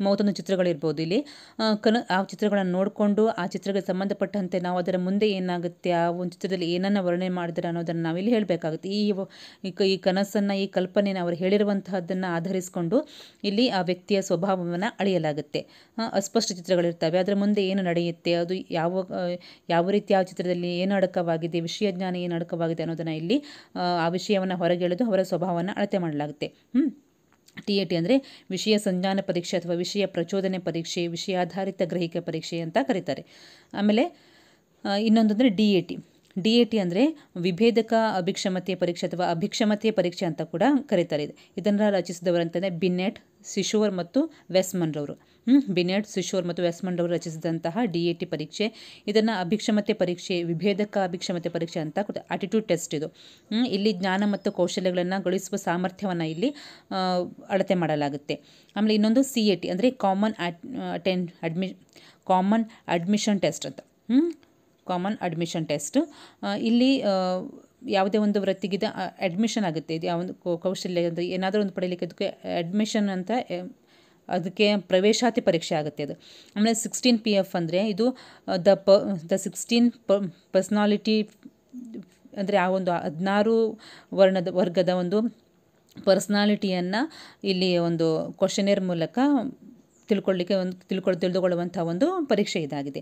ಮೂವತ್ತೊಂದು ಚಿತ್ರಗಳಿರ್ಬೋದು ಇಲ್ಲಿ ಕನ ಆ ಚಿತ್ರಗಳನ್ನು ನೋಡಿಕೊಂಡು ಆ ಚಿತ್ರಗಳಿಗೆ ಸಂಬಂಧಪಟ್ಟಂತೆ ನಾವು ಅದರ ಮುಂದೆ ಏನಾಗುತ್ತೆ ಆ ಒಂದು ಚಿತ್ರದಲ್ಲಿ ಏನನ್ನ ವರ್ಣನೆ ಮಾಡಿದ್ರೆ ಅನ್ನೋದನ್ನು ನಾವಿಲ್ಲಿ ಹೇಳಬೇಕಾಗುತ್ತೆ ಈ ಈ ಕನಸನ್ನು ಈ ಕಲ್ಪನೆನ ಅವರು ಹೇಳಿರುವಂತಹದ್ದನ್ನು ಆಧರಿಸಿಕೊಂಡು ಇಲ್ಲಿ ಆ ವ್ಯಕ್ತಿಯ ಸ್ವಭಾವವನ್ನು ಅಳೆಯಲಾಗುತ್ತೆ ಅಸ್ಪಷ್ಟ ಚಿತ್ರಗಳಿರ್ತವೆ ಅದರ ಮುಂದೆ ಏನು ನಡೆಯುತ್ತೆ ಅದು ಯಾವ ಯಾವ ರೀತಿ ಯಾವ ಚಿತ್ರದಲ್ಲಿ ಏನು ಅಡಕವಾಗಿದೆ ವಿಷಯ ಜ್ಞಾನ ಏನು ಅಡಕವಾಗಿದೆ ಅನ್ನೋದನ್ನು ಇಲ್ಲಿ ಆ ವಿಷಯವನ್ನು ಹೊರಗೆಳೆದು ಅವರ ಸ್ವಭಾವವನ್ನು ಅಳತೆ ಮಾಡಲಾಗುತ್ತೆ ಹ್ಞೂ ಟಿ ಎ ಟಿ ಅಂದರೆ ವಿಷಯ ಸಂಜ್ಞಾನ ಪರೀಕ್ಷೆ ಅಥವಾ ವಿಷಯ ಪ್ರಚೋದನೆ ಪರೀಕ್ಷೆ ವಿಷಯ ಆಧಾರಿತ ಗ್ರಹಿಕೆ ಪರೀಕ್ಷೆ ಅಂತ ಕರೀತಾರೆ ಆಮೇಲೆ ಇನ್ನೊಂದು ಅಂದರೆ D A T D A T ಅಂದರೆ ವಿಭೇದಕ ಅಭಿಕ್ಷಮತೆಯ ಪರೀಕ್ಷೆ ಅಥವಾ ಅಭಿಕ್ಷಮತೆಯ ಪರೀಕ್ಷೆ ಅಂತ ಕೂಡ ಕರೀತಾರೆ ಇದನ್ನು ರಚಿಸಿದವರು ಅಂತಂದರೆ ಬಿನ್ನೆಟ್ ಸಿಶೋರ್ ಮತ್ತು ವೆಸ್ಮನ್ರವರು ಬಿನೆಟ್ ಸಿಶೋರ್ ಮತ್ತು ವೆಸ್ಮಂಡ್ ಅವರು ರಚಿಸಿದಂತಹ ಡಿ ಎ ಟಿ ಪರೀಕ್ಷೆ ಇದನ್ನು ಅಭಿಕ್ಷಮತೆ ಪರೀಕ್ಷೆ ವಿಭೇದಕ ಅಭಿಕ್ಷಮತೆ ಪರೀಕ್ಷೆ ಅಂತ ಆಟಿಟ್ಯೂಡ್ ಟೆಸ್ಟ್ ಇದು ಇಲ್ಲಿ ಜ್ಞಾನ ಮತ್ತು ಕೌಶಲ್ಯಗಳನ್ನು ಗಳಿಸುವ ಸಾಮರ್ಥ್ಯವನ್ನು ಇಲ್ಲಿ ಅಳತೆ ಮಾಡಲಾಗುತ್ತೆ ಆಮೇಲೆ ಇನ್ನೊಂದು ಸಿ ಎ ಟಿ ಅಂದರೆ ಕಾಮನ್ ಅಟೆನ್ ಅಡ್ಮಿ ಕಾಮನ್ ಅಡ್ಮಿಷನ್ ಟೆಸ್ಟ್ ಅಂತ ಕಾಮನ್ ಅಡ್ಮಿಷನ್ ಟೆಸ್ಟ್ ಇಲ್ಲಿ ಯಾವುದೇ ಒಂದು ವೃತ್ತಿಗಿದ ಅಡ್ಮಿಷನ್ ಆಗುತ್ತೆ ಇದು ಯಾವ ಒಂದು ಕೌಶಲ್ಯ ಅಂತ ಏನಾದರೂ ಒಂದು ಪಡೀಲಿಕ್ಕೆ ಅದಕ್ಕೆ ಅಡ್ಮಿಷನ್ ಅಂತ ಅದಕ್ಕೆ ಪ್ರವೇಶಾತಿ ಪರೀಕ್ಷೆ ಆಗುತ್ತೆ ಅದು ಆಮೇಲೆ ಸಿಕ್ಸ್ಟೀನ್ ಪಿ ಎಫ್ ಅಂದರೆ ಇದು ದ ಪ ದ ಸಿಕ್ಸ್ಟೀನ್ ಪ ಪರ್ಸ್ನಾಲಿಟಿ ಅಂದರೆ ಆ ಒಂದು ಹದಿನಾರು ವರ್ಣದ ವರ್ಗದ ಒಂದು ಪರ್ಸ್ನಾಲಿಟಿಯನ್ನು ಇಲ್ಲಿ ಒಂದು ಕ್ವಶನೇರ್ ಮೂಲಕ ತಿಳ್ಕೊಳ್ಳಿಕ್ಕೆ ಒಂದು ತಿಳ್ಕೊಳ್ ತಿಳಿದುಕೊಳ್ಳುವಂಥ ಒಂದು ಪರೀಕ್ಷೆ ಇದಾಗಿದೆ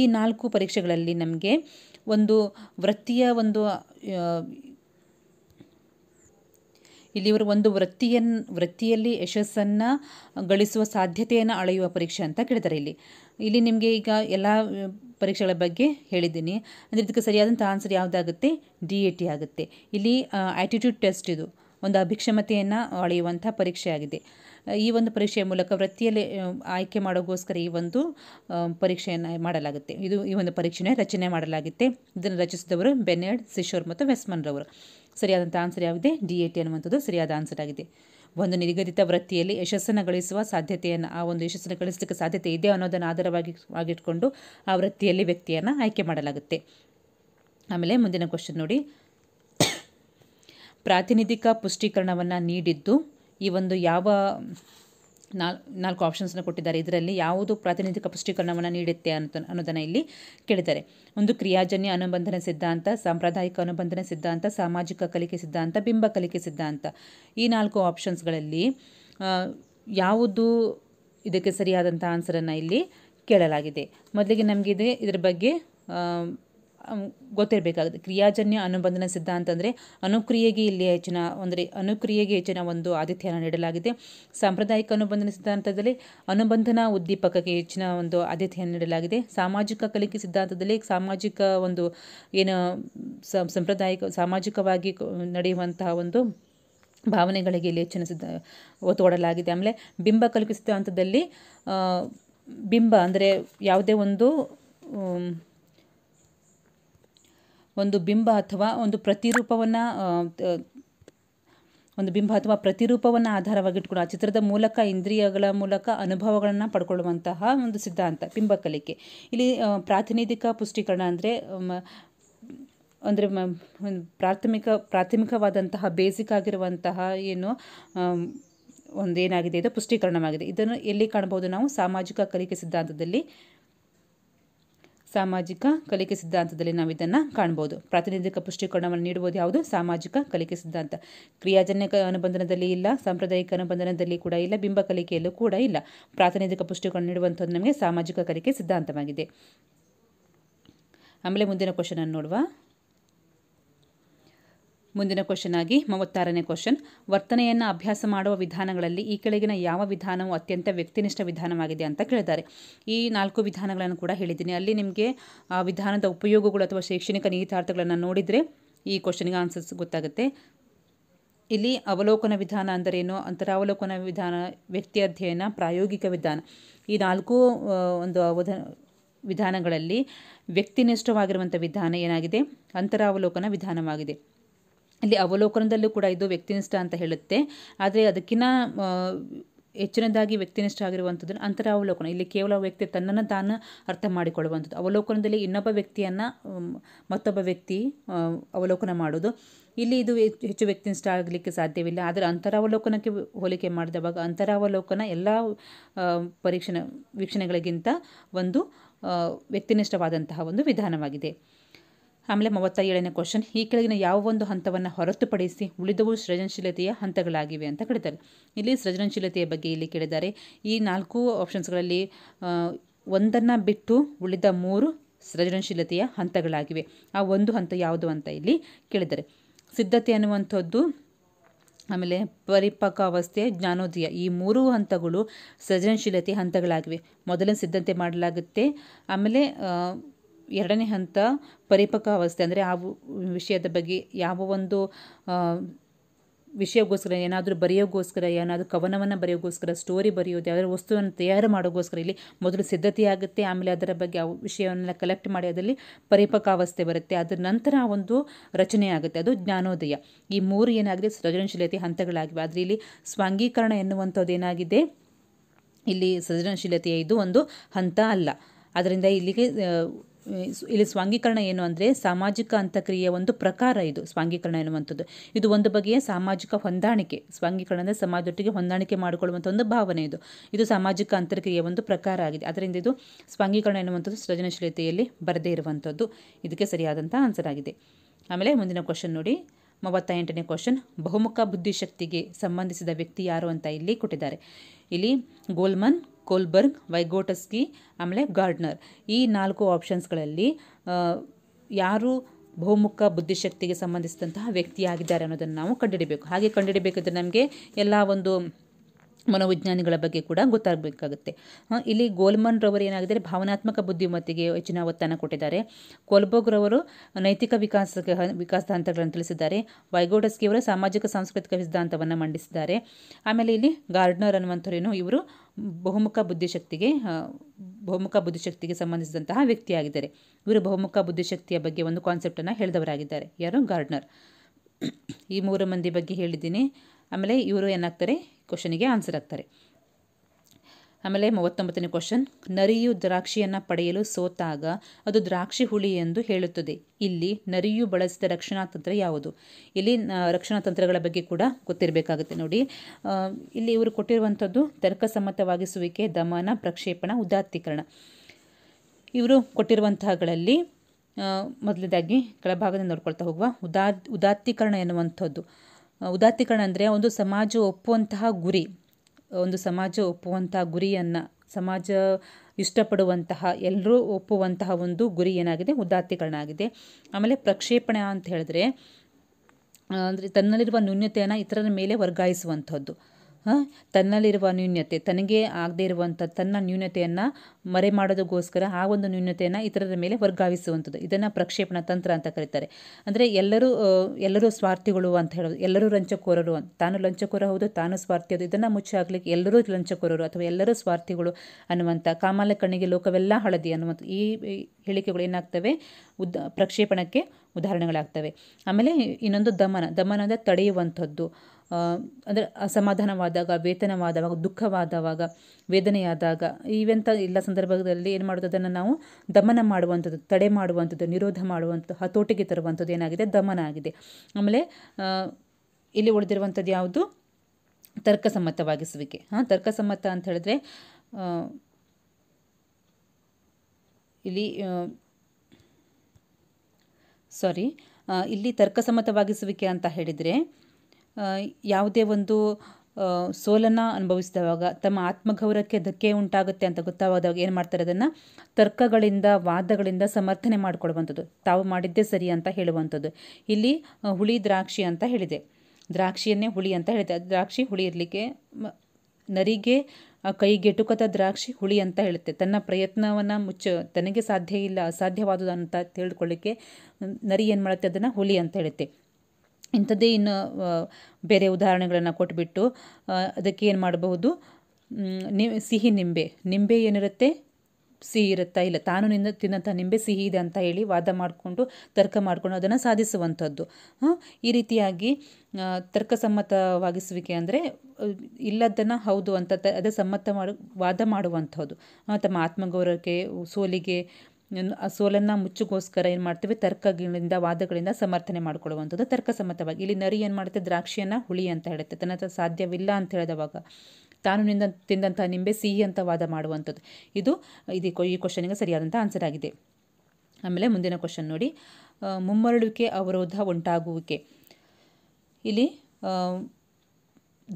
ಈ ನಾಲ್ಕು ಪರೀಕ್ಷೆಗಳಲ್ಲಿ ನಮಗೆ ಒಂದು ವೃತ್ತಿಯ ಒಂದು ಇಲ್ಲಿ ಇವರು ಒಂದು ವೃತ್ತಿಯನ್ ವೃತ್ತಿಯಲ್ಲಿ ಯಶಸ್ಸನ್ನು ಗಳಿಸುವ ಸಾಧ್ಯತೆಯನ್ನು ಅಳೆಯುವ ಪರೀಕ್ಷೆ ಅಂತ ಕೇಳ್ತಾರೆ ಇಲ್ಲಿ ಇಲ್ಲಿ ನಿಮಗೆ ಈಗ ಎಲ್ಲ ಪರೀಕ್ಷೆಗಳ ಬಗ್ಗೆ ಹೇಳಿದ್ದೀನಿ ಅಂದರೆ ಇದಕ್ಕೆ ಸರಿಯಾದಂಥ ಆನ್ಸರ್ ಯಾವುದಾಗುತ್ತೆ ಡಿ ಎ ಟಿ ಆಗುತ್ತೆ ಇಲ್ಲಿ ಆ್ಯಟಿಟ್ಯೂಡ್ ಟೆಸ್ಟ್ ಇದು ಒಂದು ಅಭಿಕ್ಷಮತೆಯನ್ನು ಅಳೆಯುವಂಥ ಪರೀಕ್ಷೆ ಆಗಿದೆ ಈ ಒಂದು ಪರೀಕ್ಷೆಯ ಮೂಲಕ ವೃತ್ತಿಯಲ್ಲಿ ಆಯ್ಕೆ ಮಾಡೋಕ್ಕೋಸ್ಕರ ಈ ಒಂದು ಪರೀಕ್ಷೆಯನ್ನು ಮಾಡಲಾಗುತ್ತೆ ಇದು ಈ ಒಂದು ಪರೀಕ್ಷೆನೇ ರಚನೆ ಮಾಡಲಾಗುತ್ತೆ ಇದನ್ನು ರಚಿಸಿದವರು ಬೆನೆಡ್ ಸಿಶೋರ್ ಮತ್ತು ವೆಸ್ಮನ್ರವರು ಸರಿಯಾದಂಥ ಆನ್ಸರ್ ಯಾವುದಿದೆ ಡಿ ಎ ಟಿ ಅನ್ನುವಂಥದ್ದು ಸರಿಯಾದ ಆನ್ಸರ್ ಆಗಿದೆ ಒಂದು ನಿಗದಿತ ವೃತ್ತಿಯಲ್ಲಿ ಯಶಸ್ಸನ್ನು ಗಳಿಸುವ ಸಾಧ್ಯತೆಯನ್ನು ಆ ಒಂದು ಯಶಸ್ಸನ್ನು ಗಳಿಸಲಿಕ್ಕೆ ಸಾಧ್ಯತೆ ಇದೆ ಅನ್ನೋದನ್ನು ಆಧಾರವಾಗಿ ಆಗಿಟ್ಕೊಂಡು ಆ ವೃತ್ತಿಯಲ್ಲಿ ವ್ಯಕ್ತಿಯನ್ನು ಆಯ್ಕೆ ಮಾಡಲಾಗುತ್ತೆ ಆಮೇಲೆ ಮುಂದಿನ ಕ್ವಶನ್ ನೋಡಿ ಪ್ರಾತಿನಿಧಿಕ ಪುಷ್ಟೀಕರಣವನ್ನು ನೀಡಿದ್ದು ಈ ಒಂದು ಯಾವ ನಾಲ್ಕು ನಾಲ್ಕು ಆಪ್ಷನ್ಸ್ನ ಕೊಟ್ಟಿದ್ದಾರೆ ಇದರಲ್ಲಿ ಯಾವುದು ಪ್ರಾತಿನಿಧಿಕ ಪುಷ್ಟೀಕರಣವನ್ನು ನೀಡುತ್ತೆ ಅಂತ ಅನ್ನೋದನ್ನು ಇಲ್ಲಿ ಕೇಳಿದ್ದಾರೆ ಒಂದು ಕ್ರಿಯಾಜನ್ಯ ಅನುಬಂಧನ ಸಿದ್ಧಾಂತ ಸಾಂಪ್ರದಾಯಿಕ ಅನುಬಂಧನ ಸಿದ್ಧಾಂತ ಸಾಮಾಜಿಕ ಕಲಿಕೆ ಸಿದ್ಧಾಂತ ಬಿಂಬ ಕಲಿಕೆ ಸಿದ್ಧಾಂತ ಈ ನಾಲ್ಕು ಆಪ್ಷನ್ಸ್ಗಳಲ್ಲಿ ಯಾವುದು ಇದಕ್ಕೆ ಸರಿಯಾದಂಥ ಆನ್ಸರನ್ನು ಇಲ್ಲಿ ಕೇಳಲಾಗಿದೆ ಮೊದಲಿಗೆ ನಮಗಿದೆ ಇದರ ಬಗ್ಗೆ ಗೊತ್ತಿರಬೇಕಾಗುತ್ತೆ ಕ್ರಿಯಾಜನ್ಯ ಅನುಬಂಧನ ಸಿದ್ಧಾಂತ ಅಂದರೆ ಅನುಕ್ರಿಯೆಗೆ ಇಲ್ಲಿ ಹೆಚ್ಚಿನ ಅಂದರೆ ಅನುಕ್ರಿಯೆಗೆ ಹೆಚ್ಚಿನ ಒಂದು ಆದ್ಯತೆಯನ್ನು ನೀಡಲಾಗಿದೆ ಸಾಂಪ್ರದಾಯಿಕ ಅನುಬಂಧನ ಸಿದ್ಧಾಂತದಲ್ಲಿ ಅನುಬಂಧನ ಉದ್ದೀಪಕಕ್ಕೆ ಹೆಚ್ಚಿನ ಒಂದು ಆದ್ಯತೆಯನ್ನು ನೀಡಲಾಗಿದೆ ಸಾಮಾಜಿಕ ಕಲಿಕೆ ಸಿದ್ಧಾಂತದಲ್ಲಿ ಸಾಮಾಜಿಕ ಒಂದು ಏನು ಸಾಂಪ್ರದಾಯಿಕ ಸಾಮಾಜಿಕವಾಗಿ ನಡೆಯುವಂತಹ ಒಂದು ಭಾವನೆಗಳಿಗೆ ಇಲ್ಲಿ ಹೆಚ್ಚಿನ ಸಿದ್ಧ ಒತ್ತು ಕೊಡಲಾಗಿದೆ ಆಮೇಲೆ ಬಿಂಬ ಕಲಿಕೆ ಸಿದ್ಧಾಂತದಲ್ಲಿ ಬಿಂಬ ಅಂದರೆ ಯಾವುದೇ ಒಂದು ಒಂದು ಬಿಂಬ ಅಥವಾ ಒಂದು ಪ್ರತಿರೂಪವನ್ನು ಒಂದು ಬಿಂಬ ಅಥವಾ ಪ್ರತಿರೂಪವನ್ನು ಆಧಾರವಾಗಿಟ್ಕೊಂಡು ಆ ಚಿತ್ರದ ಮೂಲಕ ಇಂದ್ರಿಯಗಳ ಮೂಲಕ ಅನುಭವಗಳನ್ನು ಪಡ್ಕೊಳ್ಳುವಂತಹ ಒಂದು ಸಿದ್ಧಾಂತ ಬಿಂಬ ಕಲಿಕೆ ಇಲ್ಲಿ ಪ್ರಾತಿನಿಧಿಕ ಪುಷ್ಟೀಕರಣ ಅಂದರೆ ಅಂದರೆ ಪ್ರಾಥಮಿಕ ಪ್ರಾಥಮಿಕವಾದಂತಹ ಬೇಸಿಕ್ ಆಗಿರುವಂತಹ ಏನು ಒಂದು ಏನಾಗಿದೆ ಇದು ಪುಷ್ಟೀಕರಣವಾಗಿದೆ ಇದನ್ನು ಎಲ್ಲಿ ಕಾಣ್ಬೋದು ನಾವು ಸಾಮಾಜಿಕ ಕಲಿಕೆ ಸಿದ್ಧಾಂತದಲ್ಲಿ ಸಾಮಾಜಿಕ ಕಲಿಕೆ ಸಿದ್ಧಾಂತದಲ್ಲಿ ನಾವು ಇದನ್ನು ಕಾಣ್ಬೋದು ಪ್ರಾತಿನಿಧಿಕ ಪುಷ್ಟೀಕರಣವನ್ನು ನೀಡುವುದು ಯಾವುದು ಸಾಮಾಜಿಕ ಕಲಿಕೆ ಸಿದ್ಧಾಂತ ಕ್ರಿಯಾಜನ್ಯಕ ಅನುಬಂಧನದಲ್ಲಿ ಇಲ್ಲ ಸಾಂಪ್ರದಾಯಿಕ ಅನುಬಂಧನದಲ್ಲಿ ಕೂಡ ಇಲ್ಲ ಬಿಂಬ ಕಲಿಕೆಯಲ್ಲೂ ಕೂಡ ಇಲ್ಲ ಪ್ರಾತಿನಿಧಿಕ ಪುಷ್ಟೀಕರಣ ನೀಡುವಂಥದ್ದು ನಮಗೆ ಸಾಮಾಜಿಕ ಕಲಿಕೆ ಸಿದ್ಧಾಂತವಾಗಿದೆ ಆಮೇಲೆ ಮುಂದಿನ ಕ್ವಶನನ್ನು ನೋಡುವ ಮುಂದಿನ ಕ್ವಶನ್ ಆಗಿ ಮೂವತ್ತಾರನೇ ಕ್ವಶನ್ ವರ್ತನೆಯನ್ನು ಅಭ್ಯಾಸ ಮಾಡುವ ವಿಧಾನಗಳಲ್ಲಿ ಈ ಕೆಳಗಿನ ಯಾವ ವಿಧಾನವು ಅತ್ಯಂತ ವ್ಯಕ್ತಿನಿಷ್ಠ ವಿಧಾನವಾಗಿದೆ ಅಂತ ಕೇಳಿದ್ದಾರೆ ಈ ನಾಲ್ಕು ವಿಧಾನಗಳನ್ನು ಕೂಡ ಹೇಳಿದ್ದೀನಿ ಅಲ್ಲಿ ನಿಮಗೆ ಆ ವಿಧಾನದ ಉಪಯೋಗಗಳು ಅಥವಾ ಶೈಕ್ಷಣಿಕ ನಿಹಿತಾರ್ಥಗಳನ್ನು ನೋಡಿದರೆ ಈ ಕ್ವಶನ್ಗೆ ಆನ್ಸರ್ಸ್ ಗೊತ್ತಾಗುತ್ತೆ ಇಲ್ಲಿ ಅವಲೋಕನ ವಿಧಾನ ಅಂದರೇನು ಅಂತರಾವಲೋಕನ ವಿಧಾನ ವ್ಯಕ್ತಿ ಅಧ್ಯಯನ ಪ್ರಾಯೋಗಿಕ ವಿಧಾನ ಈ ನಾಲ್ಕು ಒಂದು ಅವಧ ವಿಧಾನಗಳಲ್ಲಿ ವ್ಯಕ್ತಿನಿಷ್ಠವಾಗಿರುವಂಥ ವಿಧಾನ ಏನಾಗಿದೆ ಅಂತರಾವಲೋಕನ ವಿಧಾನವಾಗಿದೆ ಇಲ್ಲಿ ಅವಲೋಕನದಲ್ಲೂ ಕೂಡ ಇದು ವ್ಯಕ್ತಿನಿಷ್ಠ ಅಂತ ಹೇಳುತ್ತೆ ಆದರೆ ಅದಕ್ಕಿಂತ ಹೆಚ್ಚಿನದಾಗಿ ವ್ಯಕ್ತಿನಿಷ್ಠ ಆಗಿರುವಂಥದ್ದನ್ನು ಅಂತರಾವಲೋಕನ ಇಲ್ಲಿ ಕೇವಲ ವ್ಯಕ್ತಿ ತನ್ನನ್ನು ತಾನು ಅರ್ಥ ಮಾಡಿಕೊಳ್ಳುವಂಥದ್ದು ಅವಲೋಕನದಲ್ಲಿ ಇನ್ನೊಬ್ಬ ವ್ಯಕ್ತಿಯನ್ನು ಮತ್ತೊಬ್ಬ ವ್ಯಕ್ತಿ ಅವಲೋಕನ ಮಾಡೋದು ಇಲ್ಲಿ ಇದು ಹೆಚ್ಚು ವ್ಯಕ್ತಿನಿಷ್ಠ ಆಗಲಿಕ್ಕೆ ಸಾಧ್ಯವಿಲ್ಲ ಆದರೆ ಅಂತರಾವಲೋಕನಕ್ಕೆ ಹೋಲಿಕೆ ಮಾಡಿದವಾಗ ಅಂತರಾವಲೋಕನ ಎಲ್ಲ ಪರೀಕ್ಷಣ ವೀಕ್ಷಣೆಗಳಿಗಿಂತ ಒಂದು ವ್ಯಕ್ತಿನಿಷ್ಠವಾದಂತಹ ಒಂದು ವಿಧಾನವಾಗಿದೆ ಆಮೇಲೆ ಮೂವತ್ತ ಏಳನೇ ಕ್ವಶನ್ ಈ ಕೆಳಗಿನ ಯಾವ ಒಂದು ಹಂತವನ್ನು ಹೊರತುಪಡಿಸಿ ಉಳಿದವು ಸೃಜನಶೀಲತೆಯ ಹಂತಗಳಾಗಿವೆ ಅಂತ ಕೇಳಿದ್ದಾರೆ ಇಲ್ಲಿ ಸೃಜನಶೀಲತೆಯ ಬಗ್ಗೆ ಇಲ್ಲಿ ಕೇಳಿದ್ದಾರೆ ಈ ನಾಲ್ಕು ಆಪ್ಷನ್ಸ್ಗಳಲ್ಲಿ ಒಂದನ್ನು ಬಿಟ್ಟು ಉಳಿದ ಮೂರು ಸೃಜನಶೀಲತೆಯ ಹಂತಗಳಾಗಿವೆ ಆ ಒಂದು ಹಂತ ಯಾವುದು ಅಂತ ಇಲ್ಲಿ ಕೇಳಿದ್ದಾರೆ ಸಿದ್ಧತೆ ಅನ್ನುವಂಥದ್ದು ಆಮೇಲೆ ಪರಿಪಕ್ವ ಅವಸ್ಥೆ ಜ್ಞಾನೋದಯ ಈ ಮೂರು ಹಂತಗಳು ಸೃಜನಶೀಲತೆ ಹಂತಗಳಾಗಿವೆ ಮೊದಲನೇ ಸಿದ್ಧತೆ ಮಾಡಲಾಗುತ್ತೆ ಆಮೇಲೆ ಎರಡನೇ ಹಂತ ಪರಿಪಕ್ವ ಅವಸ್ಥೆ ಅಂದರೆ ಆ ವಿಷಯದ ಬಗ್ಗೆ ಯಾವ ಒಂದು ವಿಷಯಕ್ಕೋಸ್ಕರ ಏನಾದರೂ ಬರೆಯೋಕ್ಕೋಸ್ಕರ ಏನಾದರೂ ಕವನವನ್ನು ಬರೆಯೋಕ್ಕೋಸ್ಕರ ಸ್ಟೋರಿ ಬರೆಯೋದು ಯಾವ್ದಾದ್ರು ವಸ್ತುವನ್ನು ತಯಾರು ಮಾಡೋಕ್ಕೋಸ್ಕರ ಇಲ್ಲಿ ಮೊದಲು ಸಿದ್ಧತೆಯಾಗುತ್ತೆ ಆಮೇಲೆ ಅದರ ಬಗ್ಗೆ ಆ ವಿಷಯವನ್ನೆಲ್ಲ ಕಲೆಕ್ಟ್ ಮಾಡಿ ಅದರಲ್ಲಿ ಪರಿಪಕ್ವಾವಸ್ಥೆ ಬರುತ್ತೆ ಅದರ ನಂತರ ಒಂದು ರಚನೆ ಆಗುತ್ತೆ ಅದು ಜ್ಞಾನೋದಯ ಈ ಮೂರು ಏನಾಗಿದೆ ಸೃಜನಶೀಲತೆ ಹಂತಗಳಾಗಿವೆ ಆದರೆ ಇಲ್ಲಿ ಸ್ವಾಂಗೀಕರಣ ಎನ್ನುವಂಥದ್ದು ಏನಾಗಿದೆ ಇಲ್ಲಿ ಸೃಜನಶೀಲತೆಯ ಇದು ಒಂದು ಹಂತ ಅಲ್ಲ ಅದರಿಂದ ಇಲ್ಲಿಗೆ ಇಲ್ಲಿ ಸ್ವಾಂಗೀಕರಣ ಏನು ಅಂದರೆ ಸಾಮಾಜಿಕ ಅಂತಕ್ರಿಯೆಯ ಒಂದು ಪ್ರಕಾರ ಇದು ಸ್ವಾಂಗೀಕರಣ ಎನ್ನುವಂಥದ್ದು ಇದು ಒಂದು ಬಗೆಯ ಸಾಮಾಜಿಕ ಹೊಂದಾಣಿಕೆ ಸ್ವಾಂಗೀಕರಣ ಅಂದರೆ ಸಮಾಜದೊಟ್ಟಿಗೆ ಹೊಂದಾಣಿಕೆ ಮಾಡಿಕೊಳ್ಳುವಂಥ ಒಂದು ಭಾವನೆ ಇದು ಇದು ಸಾಮಾಜಿಕ ಅಂತರ್ಕ್ರಿಯೆಯ ಒಂದು ಪ್ರಕಾರ ಆಗಿದೆ ಅದರಿಂದ ಇದು ಸ್ವಾಂಗೀಕರಣ ಎನ್ನುವಂಥದ್ದು ಸೃಜನಶೀಲತೆಯಲ್ಲಿ ಬರದೇ ಇರುವಂಥದ್ದು ಇದಕ್ಕೆ ಸರಿಯಾದಂಥ ಆನ್ಸರ್ ಆಗಿದೆ ಆಮೇಲೆ ಮುಂದಿನ ಕ್ವಶನ್ ನೋಡಿ ಮೂವತ್ತ ಎಂಟನೇ ಕ್ವಶನ್ ಬಹುಮುಖ ಬುದ್ಧಿಶಕ್ತಿಗೆ ಸಂಬಂಧಿಸಿದ ವ್ಯಕ್ತಿ ಯಾರು ಅಂತ ಇಲ್ಲಿ ಕೊಟ್ಟಿದ್ದಾರೆ ಇಲ್ಲಿ ಗೋಲ್ಮನ್ ಕೋಲ್ಬರ್ಗ್ ವೈಗೋಟಸ್ಕಿ ಆಮೇಲೆ ಗಾರ್ಡ್ನರ್ ಈ ನಾಲ್ಕು ಆಪ್ಷನ್ಸ್ಗಳಲ್ಲಿ ಯಾರು ಬಹುಮುಖ ಬುದ್ಧಿಶಕ್ತಿಗೆ ಸಂಬಂಧಿಸಿದಂತಹ ವ್ಯಕ್ತಿಯಾಗಿದ್ದಾರೆ ಅನ್ನೋದನ್ನು ನಾವು ಕಂಡುಹಿಡಿಬೇಕು ಹಾಗೆ ಕಂಡುಹಿಡಿಬೇಕಿದ್ರೆ ನಮಗೆ ಎಲ್ಲ ಒಂದು ಮನೋವಿಜ್ಞಾನಿಗಳ ಬಗ್ಗೆ ಕೂಡ ಗೊತ್ತಾಗಬೇಕಾಗುತ್ತೆ ಇಲ್ಲಿ ಗೋಲ್ಮನ್ ರವರು ಏನಾಗಿದ್ದಾರೆ ಭಾವನಾತ್ಮಕ ಬುದ್ಧಿಮತ್ತೆಗೆ ಹೆಚ್ಚಿನ ಒತ್ತನ್ನು ಕೊಟ್ಟಿದ್ದಾರೆ ಕೊಲ್ಬೋಗ್ ರವರು ನೈತಿಕ ವಿಕಾಸ ವಿಕಾಸದ ಹಂತಗಳನ್ನು ತಿಳಿಸಿದ್ದಾರೆ ವೈಗೋಡಸ್ಕಿಯವರು ಸಾಮಾಜಿಕ ಸಾಂಸ್ಕೃತಿಕ ಸಿದ್ಧಾಂತವನ್ನು ಮಂಡಿಸಿದ್ದಾರೆ ಆಮೇಲೆ ಇಲ್ಲಿ ಗಾರ್ಡ್ನರ್ ಅನ್ನುವಂಥವರೇನು ಇವರು ಬಹುಮುಖ ಬುದ್ಧಿಶಕ್ತಿಗೆ ಬಹುಮುಖ ಬುದ್ಧಿಶಕ್ತಿಗೆ ಸಂಬಂಧಿಸಿದಂತಹ ವ್ಯಕ್ತಿಯಾಗಿದ್ದಾರೆ ಇವರು ಬಹುಮುಖ ಬುದ್ಧಿಶಕ್ತಿಯ ಬಗ್ಗೆ ಒಂದು ಕಾನ್ಸೆಪ್ಟನ್ನು ಹೇಳಿದವರಾಗಿದ್ದಾರೆ ಯಾರು ಗಾರ್ಡ್ನರ್ ಈ ಮೂರು ಮಂದಿ ಬಗ್ಗೆ ಹೇಳಿದ್ದೀನಿ ಆಮೇಲೆ ಇವರು ಏನಾಗ್ತಾರೆ ಕ್ವಶನಿಗೆ ಆನ್ಸರ್ ಆಗ್ತಾರೆ ಆಮೇಲೆ ಮೂವತ್ತೊಂಬತ್ತನೇ ಕ್ವಶನ್ ನರಿಯು ದ್ರಾಕ್ಷಿಯನ್ನು ಪಡೆಯಲು ಸೋತಾಗ ಅದು ದ್ರಾಕ್ಷಿ ಹುಳಿ ಎಂದು ಹೇಳುತ್ತದೆ ಇಲ್ಲಿ ನರಿಯು ಬಳಸಿದ ರಕ್ಷಣಾ ತಂತ್ರ ಯಾವುದು ಇಲ್ಲಿ ರಕ್ಷಣಾ ತಂತ್ರಗಳ ಬಗ್ಗೆ ಕೂಡ ಗೊತ್ತಿರಬೇಕಾಗುತ್ತೆ ನೋಡಿ ಇಲ್ಲಿ ಇವರು ಕೊಟ್ಟಿರುವಂಥದ್ದು ತರ್ಕಸಮ್ಮತವಾಗಿಸುವಿಕೆ ದಮನ ಪ್ರಕ್ಷೇಪಣ ಉದಾತ್ತೀಕರಣ ಇವರು ಕೊಟ್ಟಿರುವಂತಹಗಳಲ್ಲಿ ಮೊದಲನೇದಾಗಿ ಕೆಳಭಾಗದಿಂದ ನೋಡ್ಕೊಳ್ತಾ ಹೋಗುವ ಉದಾ ಉದಾತ್ತೀಕರಣ ಎನ್ನುವಂಥದ್ದು ಉದಾತ್ತೀಕರಣ ಅಂದರೆ ಒಂದು ಸಮಾಜ ಒಪ್ಪುವಂತಹ ಗುರಿ ಒಂದು ಸಮಾಜ ಒಪ್ಪುವಂತಹ ಗುರಿಯನ್ನು ಸಮಾಜ ಇಷ್ಟಪಡುವಂತಹ ಎಲ್ಲರೂ ಒಪ್ಪುವಂತಹ ಒಂದು ಗುರಿ ಏನಾಗಿದೆ ಉದಾತ್ತೀಕರಣ ಆಗಿದೆ ಆಮೇಲೆ ಪ್ರಕ್ಷೇಪಣೆ ಅಂತ ಹೇಳಿದ್ರೆ ಅಂದರೆ ತನ್ನಲ್ಲಿರುವ ನ್ಯೂನ್ಯತೆಯನ್ನು ಇತರರ ಮೇಲೆ ವರ್ಗಾಯಿಸುವಂಥದ್ದು ತನ್ನಲ್ಲಿರುವ ನ್ಯೂನ್ಯತೆ ತನಗೆ ಆಗದೇ ಇರುವಂಥ ತನ್ನ ನ್ಯೂನತೆಯನ್ನು ಮರೆ ಮಾಡೋದಕ್ಕೋಸ್ಕರ ಆ ಒಂದು ನ್ಯೂನತೆಯನ್ನು ಇತರರ ಮೇಲೆ ವರ್ಗಾವಿಸುವಂಥದ್ದು ಇದನ್ನು ಪ್ರಕ್ಷೇಪಣ ತಂತ್ರ ಅಂತ ಕರೀತಾರೆ ಅಂದರೆ ಎಲ್ಲರೂ ಎಲ್ಲರೂ ಸ್ವಾರ್ಥಿಗಳು ಅಂತ ಹೇಳೋದು ಎಲ್ಲರೂ ಲಂಚಕೋರರು ಅಂತ ತಾನು ಲಂಚಕೋರ ಹೌದು ತಾನು ಸ್ವಾರ್ಥಿ ಹೌದು ಇದನ್ನು ಮುಚ್ಚಿ ಎಲ್ಲರೂ ಲಂಚಕೋರರು ಅಥವಾ ಎಲ್ಲರೂ ಸ್ವಾರ್ಥಿಗಳು ಅನ್ನುವಂಥ ಕಾಮಾಲ ಕಣ್ಣಿಗೆ ಲೋಕವೆಲ್ಲ ಹಳದಿ ಅನ್ನುವಂಥ ಈ ಹೇಳಿಕೆಗಳು ಏನಾಗ್ತವೆ ಉದ್ದ ಪ್ರಕ್ಷೇಪಣಕ್ಕೆ ಉದಾಹರಣೆಗಳಾಗ್ತವೆ ಆಮೇಲೆ ಇನ್ನೊಂದು ದಮನ ದಮನ ಅಂದರೆ ತಡೆಯುವಂಥದ್ದು ಅಂದರೆ ಅಸಮಾಧಾನವಾದಾಗ ವೇತನವಾದವಾಗ ದುಃಖವಾದವಾಗ ವೇದನೆಯಾದಾಗ ಇವೆಂಥ ಎಲ್ಲ ಸಂದರ್ಭದಲ್ಲಿ ಏನು ಮಾಡೋದು ಅದನ್ನು ನಾವು ದಮನ ಮಾಡುವಂಥದ್ದು ತಡೆ ಮಾಡುವಂಥದ್ದು ನಿರೋಧ ಮಾಡುವಂಥದ್ದು ಹತೋಟಿಗೆ ತರುವಂಥದ್ದು ಏನಾಗಿದೆ ದಮನ ಆಗಿದೆ ಆಮೇಲೆ ಇಲ್ಲಿ ಉಳಿದಿರುವಂಥದ್ದು ಯಾವುದು ತರ್ಕಸಮ್ಮತವಾಗಿಸುವಿಕೆ ಹಾಂ ತರ್ಕಸಮ್ಮತ ಅಂತ ಹೇಳಿದ್ರೆ ಇಲ್ಲಿ ಸಾರಿ ಇಲ್ಲಿ ತರ್ಕಸಮ್ಮತವಾಗಿಸುವಿಕೆ ಅಂತ ಹೇಳಿದರೆ ಯಾವುದೇ ಒಂದು ಸೋಲನ್ನು ಅನುಭವಿಸಿದವಾಗ ತಮ್ಮ ಆತ್ಮಗೌರವಕ್ಕೆ ಧಕ್ಕೆ ಉಂಟಾಗುತ್ತೆ ಅಂತ ಗೊತ್ತಾದಾಗ ಏನು ಮಾಡ್ತಾರೆ ಅದನ್ನು ತರ್ಕಗಳಿಂದ ವಾದಗಳಿಂದ ಸಮರ್ಥನೆ ಮಾಡಿಕೊಡುವಂಥದ್ದು ತಾವು ಮಾಡಿದ್ದೇ ಸರಿ ಅಂತ ಹೇಳುವಂಥದ್ದು ಇಲ್ಲಿ ಹುಳಿ ದ್ರಾಕ್ಷಿ ಅಂತ ಹೇಳಿದೆ ದ್ರಾಕ್ಷಿಯನ್ನೇ ಹುಳಿ ಅಂತ ಹೇಳಿದೆ ದ್ರಾಕ್ಷಿ ಹುಳಿ ಇರಲಿಕ್ಕೆ ನರಿಗೆ ಕೈಗೆಟುಕದ ದ್ರಾಕ್ಷಿ ಹುಳಿ ಅಂತ ಹೇಳುತ್ತೆ ತನ್ನ ಪ್ರಯತ್ನವನ್ನು ಮುಚ್ಚ ತನಗೆ ಸಾಧ್ಯ ಇಲ್ಲ ಅಸಾಧ್ಯವಾದುದು ಅಂತ ತಿಳ್ಕೊಳ್ಳಿಕ್ಕೆ ನರಿ ಏನು ಮಾಡುತ್ತೆ ಅದನ್ನು ಹುಳಿ ಅಂತ ಹೇಳುತ್ತೆ ಇಂಥದ್ದೇ ಇನ್ನು ಬೇರೆ ಉದಾಹರಣೆಗಳನ್ನು ಕೊಟ್ಬಿಟ್ಟು ಅದಕ್ಕೆ ಏನು ಮಾಡಬಹುದು ನಿ ಸಿಹಿ ನಿಂಬೆ ನಿಂಬೆ ಏನಿರುತ್ತೆ ಸಿಹಿ ಇರುತ್ತಾ ಇಲ್ಲ ತಾನು ನಿಂದ ತಿನ್ನಂಥ ನಿಂಬೆ ಸಿಹಿ ಇದೆ ಅಂತ ಹೇಳಿ ವಾದ ಮಾಡಿಕೊಂಡು ತರ್ಕ ಮಾಡಿಕೊಂಡು ಅದನ್ನು ಸಾಧಿಸುವಂಥದ್ದು ಈ ರೀತಿಯಾಗಿ ತರ್ಕಸಮ್ಮತವಾಗಿಸುವಿಕೆ ಅಂದರೆ ಇಲ್ಲದನ್ನು ಹೌದು ಅಂತ ಅದೇ ಸಮ್ಮತ ಮಾಡಿ ವಾದ ಮಾಡುವಂಥದ್ದು ತಮ್ಮ ಆತ್ಮಗೌರವಕ್ಕೆ ಸೋಲಿಗೆ ಆ ಸೋಲನ್ನು ಮುಚ್ಚಗೋಸ್ಕರ ಏನು ಮಾಡ್ತೀವಿ ತರ್ಕಗಳಿಂದ ವಾದಗಳಿಂದ ಸಮರ್ಥನೆ ಮಾಡ್ಕೊಳ್ಳುವಂಥದ್ದು ತರ್ಕ ಸಮರ್ಥವಾಗಿ ಇಲ್ಲಿ ನರಿ ಏನು ಮಾಡುತ್ತೆ ದ್ರಾಕ್ಷಿಯನ್ನು ಹುಳಿ ಅಂತ ಹೇಳುತ್ತೆ ತನ್ನ ಸಾಧ್ಯವಿಲ್ಲ ಅಂತ ಹೇಳಿದವಾಗ ತಾನು ನಿಂದ ತಿಂದಂಥ ನಿಂಬೆ ಸಿಹಿ ಅಂತ ವಾದ ಮಾಡುವಂಥದ್ದು ಇದು ಇದು ಈ ಕ್ವಶನಿಗೆ ಸರಿಯಾದಂಥ ಆನ್ಸರ್ ಆಗಿದೆ ಆಮೇಲೆ ಮುಂದಿನ ಕ್ವಶನ್ ನೋಡಿ ಮುಮ್ಮರಳುವಿಕೆ ಅವರೋಧ ಉಂಟಾಗುವಿಕೆ ಇಲ್ಲಿ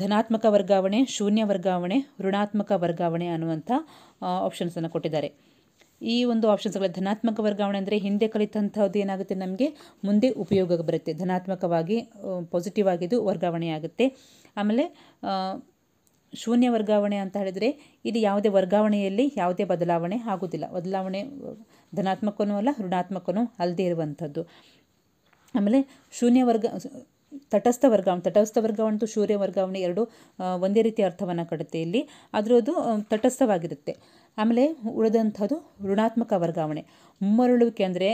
ಧನಾತ್ಮಕ ವರ್ಗಾವಣೆ ಶೂನ್ಯ ವರ್ಗಾವಣೆ ಋಣಾತ್ಮಕ ವರ್ಗಾವಣೆ ಅನ್ನುವಂಥ ಆಪ್ಷನ್ಸನ್ನು ಕೊಟ್ಟಿದ್ದಾರೆ ಈ ಒಂದು ಆಪ್ಷನ್ಸ್ಗಳ ಧನಾತ್ಮಕ ವರ್ಗಾವಣೆ ಅಂದರೆ ಹಿಂದೆ ಕಲಿತಂಥದ್ದು ಏನಾಗುತ್ತೆ ನಮಗೆ ಮುಂದೆ ಉಪಯೋಗ ಬರುತ್ತೆ ಧನಾತ್ಮಕವಾಗಿ ಪಾಸಿಟಿವ್ ಆಗಿದ್ದು ವರ್ಗಾವಣೆ ಆಗುತ್ತೆ ಆಮೇಲೆ ಶೂನ್ಯ ವರ್ಗಾವಣೆ ಅಂತ ಹೇಳಿದರೆ ಇದು ಯಾವುದೇ ವರ್ಗಾವಣೆಯಲ್ಲಿ ಯಾವುದೇ ಬದಲಾವಣೆ ಆಗೋದಿಲ್ಲ ಬದಲಾವಣೆ ಧನಾತ್ಮಕನೂ ಅಲ್ಲ ಋಣಾತ್ಮಕನೂ ಅಲ್ಲದೆ ಇರುವಂಥದ್ದು ಆಮೇಲೆ ಶೂನ್ಯ ವರ್ಗ ತಟಸ್ಥ ವರ್ಗಾವಣೆ ತಟಸ್ಥ ವರ್ಗಾವಣೆ ಶೂರ್ಯ ವರ್ಗಾವಣೆ ಎರಡು ಒಂದೇ ರೀತಿಯ ಅರ್ಥವನ್ನು ಕಡುತ್ತೆ ಇಲ್ಲಿ ಅದು ತಟಸ್ಥವಾಗಿರುತ್ತೆ ಆಮೇಲೆ ಉಳಿದಂಥದ್ದು ಋಣಾತ್ಮಕ ವರ್ಗಾವಣೆ ಮುಮ್ಮರಳುವಿಕೆ ಅಂದರೆ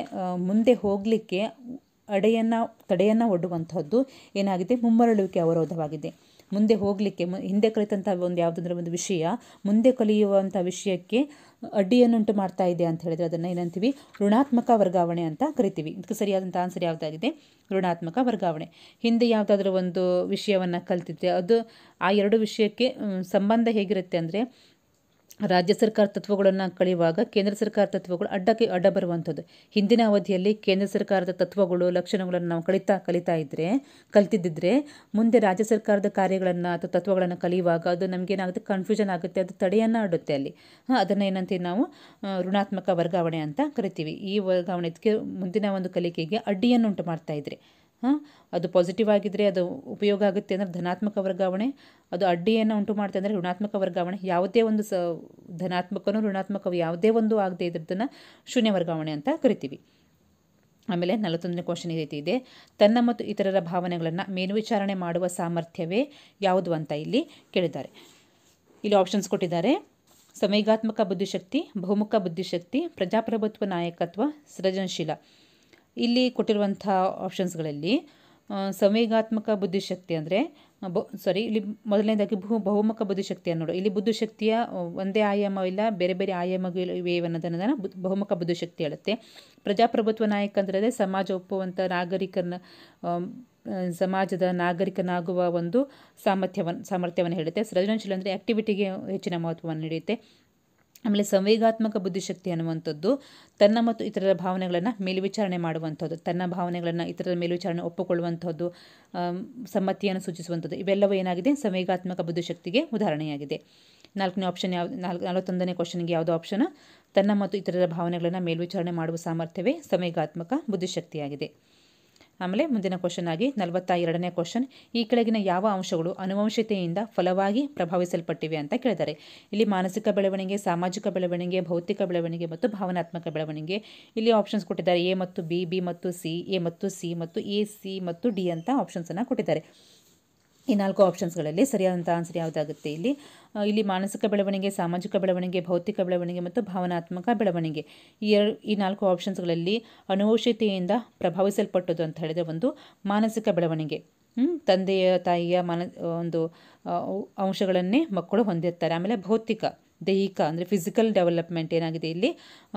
ಮುಂದೆ ಹೋಗಲಿಕ್ಕೆ ಅಡೆಯನ್ನು ತಡೆಯನ್ನು ಒಡ್ಡುವಂಥದ್ದು ಏನಾಗಿದೆ ಮುಮ್ಮರಳುವಿಕೆ ಅವರೋಧವಾಗಿದೆ ಮುಂದೆ ಹೋಗಲಿಕ್ಕೆ ಹಿಂದೆ ಕಲಿತಂಥ ಒಂದು ಯಾವುದಂದ್ರೆ ಒಂದು ವಿಷಯ ಮುಂದೆ ಕಲಿಯುವಂಥ ವಿಷಯಕ್ಕೆ ಅಡ್ಡಿಯನ್ನುಂಟು ಮಾಡ್ತಾ ಇದೆ ಅಂತ ಹೇಳಿದರೆ ಅದನ್ನು ಏನಂತೀವಿ ಋಣಾತ್ಮಕ ವರ್ಗಾವಣೆ ಅಂತ ಕರಿತೀವಿ ಇದಕ್ಕೆ ಸರಿಯಾದಂಥ ಆನ್ಸರ್ ಯಾವುದಾಗಿದೆ ಋಣಾತ್ಮಕ ವರ್ಗಾವಣೆ ಹಿಂದೆ ಯಾವುದಾದ್ರೂ ಒಂದು ವಿಷಯವನ್ನು ಕಲ್ತಿದ್ದೆ ಅದು ಆ ಎರಡು ವಿಷಯಕ್ಕೆ ಸಂಬಂಧ ಹೇಗಿರುತ್ತೆ ಅಂದರೆ ರಾಜ್ಯ ಸರ್ಕಾರ ತತ್ವಗಳನ್ನು ಕಳೆಯುವಾಗ ಕೇಂದ್ರ ಸರ್ಕಾರ ತತ್ವಗಳು ಅಡ್ಡಕ್ಕೆ ಅಡ್ಡ ಬರುವಂಥದ್ದು ಹಿಂದಿನ ಅವಧಿಯಲ್ಲಿ ಕೇಂದ್ರ ಸರ್ಕಾರದ ತತ್ವಗಳು ಲಕ್ಷಣಗಳನ್ನು ನಾವು ಕಲಿತಾ ಕಲಿತಾ ಇದ್ದರೆ ಕಲ್ತಿದ್ದಿದ್ರೆ ಮುಂದೆ ರಾಜ್ಯ ಸರ್ಕಾರದ ಕಾರ್ಯಗಳನ್ನು ಅಥವಾ ತತ್ವಗಳನ್ನು ಕಲಿಯುವಾಗ ಅದು ನಮಗೇನಾಗುತ್ತೆ ಕನ್ಫ್ಯೂಷನ್ ಆಗುತ್ತೆ ಅದು ತಡೆಯನ್ನು ಅಡುತ್ತೆ ಅಲ್ಲಿ ಹಾಂ ಅದನ್ನು ಏನಂತೀವಿ ನಾವು ಋಣಾತ್ಮಕ ವರ್ಗಾವಣೆ ಅಂತ ಕರಿತೀವಿ ಈ ವರ್ಗಾವಣೆಗೆ ಮುಂದಿನ ಒಂದು ಕಲಿಕೆಗೆ ಅಡ್ಡಿಯನ್ನು ಉಂಟು ಮಾಡ್ತಾ ಇದ್ರೆ ಹಾಂ ಅದು ಪಾಸಿಟಿವ್ ಆಗಿದ್ದರೆ ಅದು ಉಪಯೋಗ ಆಗುತ್ತೆ ಅಂದರೆ ಧನಾತ್ಮಕ ವರ್ಗಾವಣೆ ಅದು ಅಡ್ಡಿಯನ್ನು ಉಂಟು ಮಾಡುತ್ತೆ ಅಂದರೆ ಋಣಾತ್ಮಕ ವರ್ಗಾವಣೆ ಯಾವುದೇ ಒಂದು ಸ ಧನಾತ್ಮಕನೂ ಋಣಾತ್ಮಕವು ಯಾವುದೇ ಒಂದು ಆಗದೆ ಇದ್ರದ್ದನ್ನು ಶೂನ್ಯ ವರ್ಗಾವಣೆ ಅಂತ ಕರಿತೀವಿ ಆಮೇಲೆ ನಲವತ್ತೊಂದನೇ ಕ್ವಶನ್ ಈ ರೀತಿ ಇದೆ ತನ್ನ ಮತ್ತು ಇತರರ ಭಾವನೆಗಳನ್ನು ಮೇಲ್ವಿಚಾರಣೆ ಮಾಡುವ ಸಾಮರ್ಥ್ಯವೇ ಯಾವುದು ಅಂತ ಇಲ್ಲಿ ಕೇಳಿದ್ದಾರೆ ಇಲ್ಲಿ ಆಪ್ಷನ್ಸ್ ಕೊಟ್ಟಿದ್ದಾರೆ ಸಂವೇಗಾತ್ಮಕ ಬುದ್ಧಿಶಕ್ತಿ ಬಹುಮುಖ ಬುದ್ಧಿಶಕ್ತಿ ಪ್ರಜಾಪ್ರಭುತ್ವ ನಾಯಕತ್ವ ಸೃಜನಶೀಲ ಇಲ್ಲಿ ಕೊಟ್ಟಿರುವಂಥ ಆಪ್ಷನ್ಸ್ಗಳಲ್ಲಿ ಸಂವೇಗಾತ್ಮಕ ಬುದ್ಧಿಶಕ್ತಿ ಅಂದರೆ ಬ ಸಾರಿ ಇಲ್ಲಿ ಮೊದಲನೇದಾಗಿ ಬಹು ಬಹುಮುಖ ಬುದ್ಧಿಶಕ್ತಿಯನ್ನು ನೋಡು ಇಲ್ಲಿ ಬುದ್ಧಿಶಕ್ತಿಯ ಒಂದೇ ಆಯಾಮ ಇಲ್ಲ ಬೇರೆ ಬೇರೆ ಆಯಾಮಗಳು ಇವೆ ಅನ್ನೋದನ್ನು ಬಹುಮುಖ ಬುದ್ಧಿಶಕ್ತಿ ಹೇಳುತ್ತೆ ಪ್ರಜಾಪ್ರಭುತ್ವ ನಾಯಕ ಅಂದರೆ ಸಮಾಜ ಒಪ್ಪುವಂಥ ನಾಗರಿಕನ ಸಮಾಜದ ನಾಗರಿಕನಾಗುವ ಒಂದು ಸಾಮರ್ಥ್ಯವನ್ನು ಸಾಮರ್ಥ್ಯವನ್ನು ಹೇಳುತ್ತೆ ಸೃಜನಶೀಲ ಅಂದರೆ ಆಕ್ಟಿವಿಟಿಗೆ ಹೆಚ್ಚಿನ ಮಹತ್ವವನ್ನು ನೀಡುತ್ತೆ ಆಮೇಲೆ ಸಂವೇಗಾತ್ಮಕ ಬುದ್ಧಿಶಕ್ತಿ ಅನ್ನುವಂಥದ್ದು ತನ್ನ ಮತ್ತು ಇತರರ ಭಾವನೆಗಳನ್ನು ಮೇಲ್ವಿಚಾರಣೆ ಮಾಡುವಂಥದ್ದು ತನ್ನ ಭಾವನೆಗಳನ್ನು ಇತರರ ಮೇಲ್ವಿಚಾರಣೆ ಒಪ್ಪಿಕೊಳ್ಳುವಂಥದ್ದು ಸಮ್ಮತಿಯನ್ನು ಸೂಚಿಸುವಂಥದ್ದು ಇವೆಲ್ಲವೂ ಏನಾಗಿದೆ ಸಂವೇಗಾತ್ಮಕ ಬುದ್ಧಿಶಕ್ತಿಗೆ ಉದಾಹರಣೆಯಾಗಿದೆ ನಾಲ್ಕನೇ ಆಪ್ಷನ್ ಯಾವ ನಾಲ್ಕು ನಲವತ್ತೊಂದನೇ ಕ್ವಶನ್ಗೆ ಯಾವುದೋ ಆಪ್ಷನ್ ತನ್ನ ಮತ್ತು ಇತರರ ಭಾವನೆಗಳನ್ನು ಮೇಲ್ವಿಚಾರಣೆ ಮಾಡುವ ಸಾಮರ್ಥ್ಯವೇ ಸಂವೇಗಾತ್ಮಕ ಬುದ್ಧಿಶಕ್ತಿಯಾಗಿದೆ ಆಮೇಲೆ ಮುಂದಿನ ಕ್ವಶನ್ ಆಗಿ ನಲವತ್ತ ಎರಡನೇ ಕ್ವಶನ್ ಈ ಕೆಳಗಿನ ಯಾವ ಅಂಶಗಳು ಅನುವಂಶತೆಯಿಂದ ಫಲವಾಗಿ ಪ್ರಭಾವಿಸಲ್ಪಟ್ಟಿವೆ ಅಂತ ಕೇಳಿದ್ದಾರೆ ಇಲ್ಲಿ ಮಾನಸಿಕ ಬೆಳವಣಿಗೆ ಸಾಮಾಜಿಕ ಬೆಳವಣಿಗೆ ಭೌತಿಕ ಬೆಳವಣಿಗೆ ಮತ್ತು ಭಾವನಾತ್ಮಕ ಬೆಳವಣಿಗೆ ಇಲ್ಲಿ ಆಪ್ಷನ್ಸ್ ಕೊಟ್ಟಿದ್ದಾರೆ ಎ ಮತ್ತು ಬಿ ಬಿ ಮತ್ತು ಸಿ ಎ ಮತ್ತು ಸಿ ಮತ್ತು ಎ ಸಿ ಮತ್ತು ಡಿ ಅಂತ ಆಪ್ಷನ್ಸನ್ನು ಕೊಟ್ಟಿದ್ದಾರೆ ಈ ನಾಲ್ಕು ಆಪ್ಷನ್ಸ್ಗಳಲ್ಲಿ ಸರಿಯಾದಂಥ ಆನ್ಸರ್ ಯಾವುದಾಗುತ್ತೆ ಇಲ್ಲಿ ಇಲ್ಲಿ ಮಾನಸಿಕ ಬೆಳವಣಿಗೆ ಸಾಮಾಜಿಕ ಬೆಳವಣಿಗೆ ಭೌತಿಕ ಬೆಳವಣಿಗೆ ಮತ್ತು ಭಾವನಾತ್ಮಕ ಬೆಳವಣಿಗೆ ಈ ಎರಡು ಈ ನಾಲ್ಕು ಆಪ್ಷನ್ಸ್ಗಳಲ್ಲಿ ಅನುವಶತೆಯಿಂದ ಪ್ರಭಾವಿಸಲ್ಪಟ್ಟದ್ದು ಅಂತ ಹೇಳಿದರೆ ಒಂದು ಮಾನಸಿಕ ಬೆಳವಣಿಗೆ ತಂದೆಯ ತಾಯಿಯ ಮನ ಒಂದು ಅಂಶಗಳನ್ನೇ ಮಕ್ಕಳು ಹೊಂದಿರ್ತಾರೆ ಆಮೇಲೆ ಭೌತಿಕ ದೈಹಿಕ ಅಂದರೆ ಫಿಸಿಕಲ್ ಡೆವಲಪ್ಮೆಂಟ್ ಏನಾಗಿದೆ ಇಲ್ಲಿ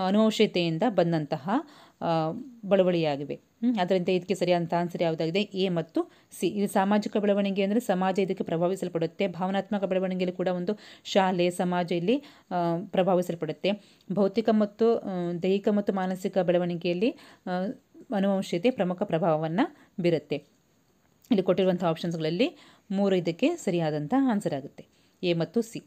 ಅನುವಂಶತೆಯಿಂದ ಬಂದಂತಹ ಬೆಳವಣಿಯಾಗಿವೆ ಅದರಿಂದ ಇದಕ್ಕೆ ಸರಿಯಾದಂಥ ಆನ್ಸರ್ ಯಾವುದಾಗಿದೆ ಎ ಮತ್ತು ಸಿ ಇದು ಸಾಮಾಜಿಕ ಬೆಳವಣಿಗೆ ಅಂದರೆ ಸಮಾಜ ಇದಕ್ಕೆ ಪ್ರಭಾವಿಸಲ್ಪಡುತ್ತೆ ಭಾವನಾತ್ಮಕ ಬೆಳವಣಿಗೆಯಲ್ಲಿ ಕೂಡ ಒಂದು ಶಾಲೆ ಸಮಾಜ ಇಲ್ಲಿ ಪ್ರಭಾವಿಸಲ್ಪಡುತ್ತೆ ಭೌತಿಕ ಮತ್ತು ದೈಹಿಕ ಮತ್ತು ಮಾನಸಿಕ ಬೆಳವಣಿಗೆಯಲ್ಲಿ ಅನುವಂಶೀಯತೆ ಪ್ರಮುಖ ಪ್ರಭಾವವನ್ನು ಬೀರುತ್ತೆ ಇಲ್ಲಿ ಕೊಟ್ಟಿರುವಂಥ ಆಪ್ಷನ್ಸ್ಗಳಲ್ಲಿ ಮೂರು ಇದಕ್ಕೆ ಸರಿಯಾದಂಥ ಆನ್ಸರ್ ಆಗುತ್ತೆ ಎ ಮತ್ತು ಸಿ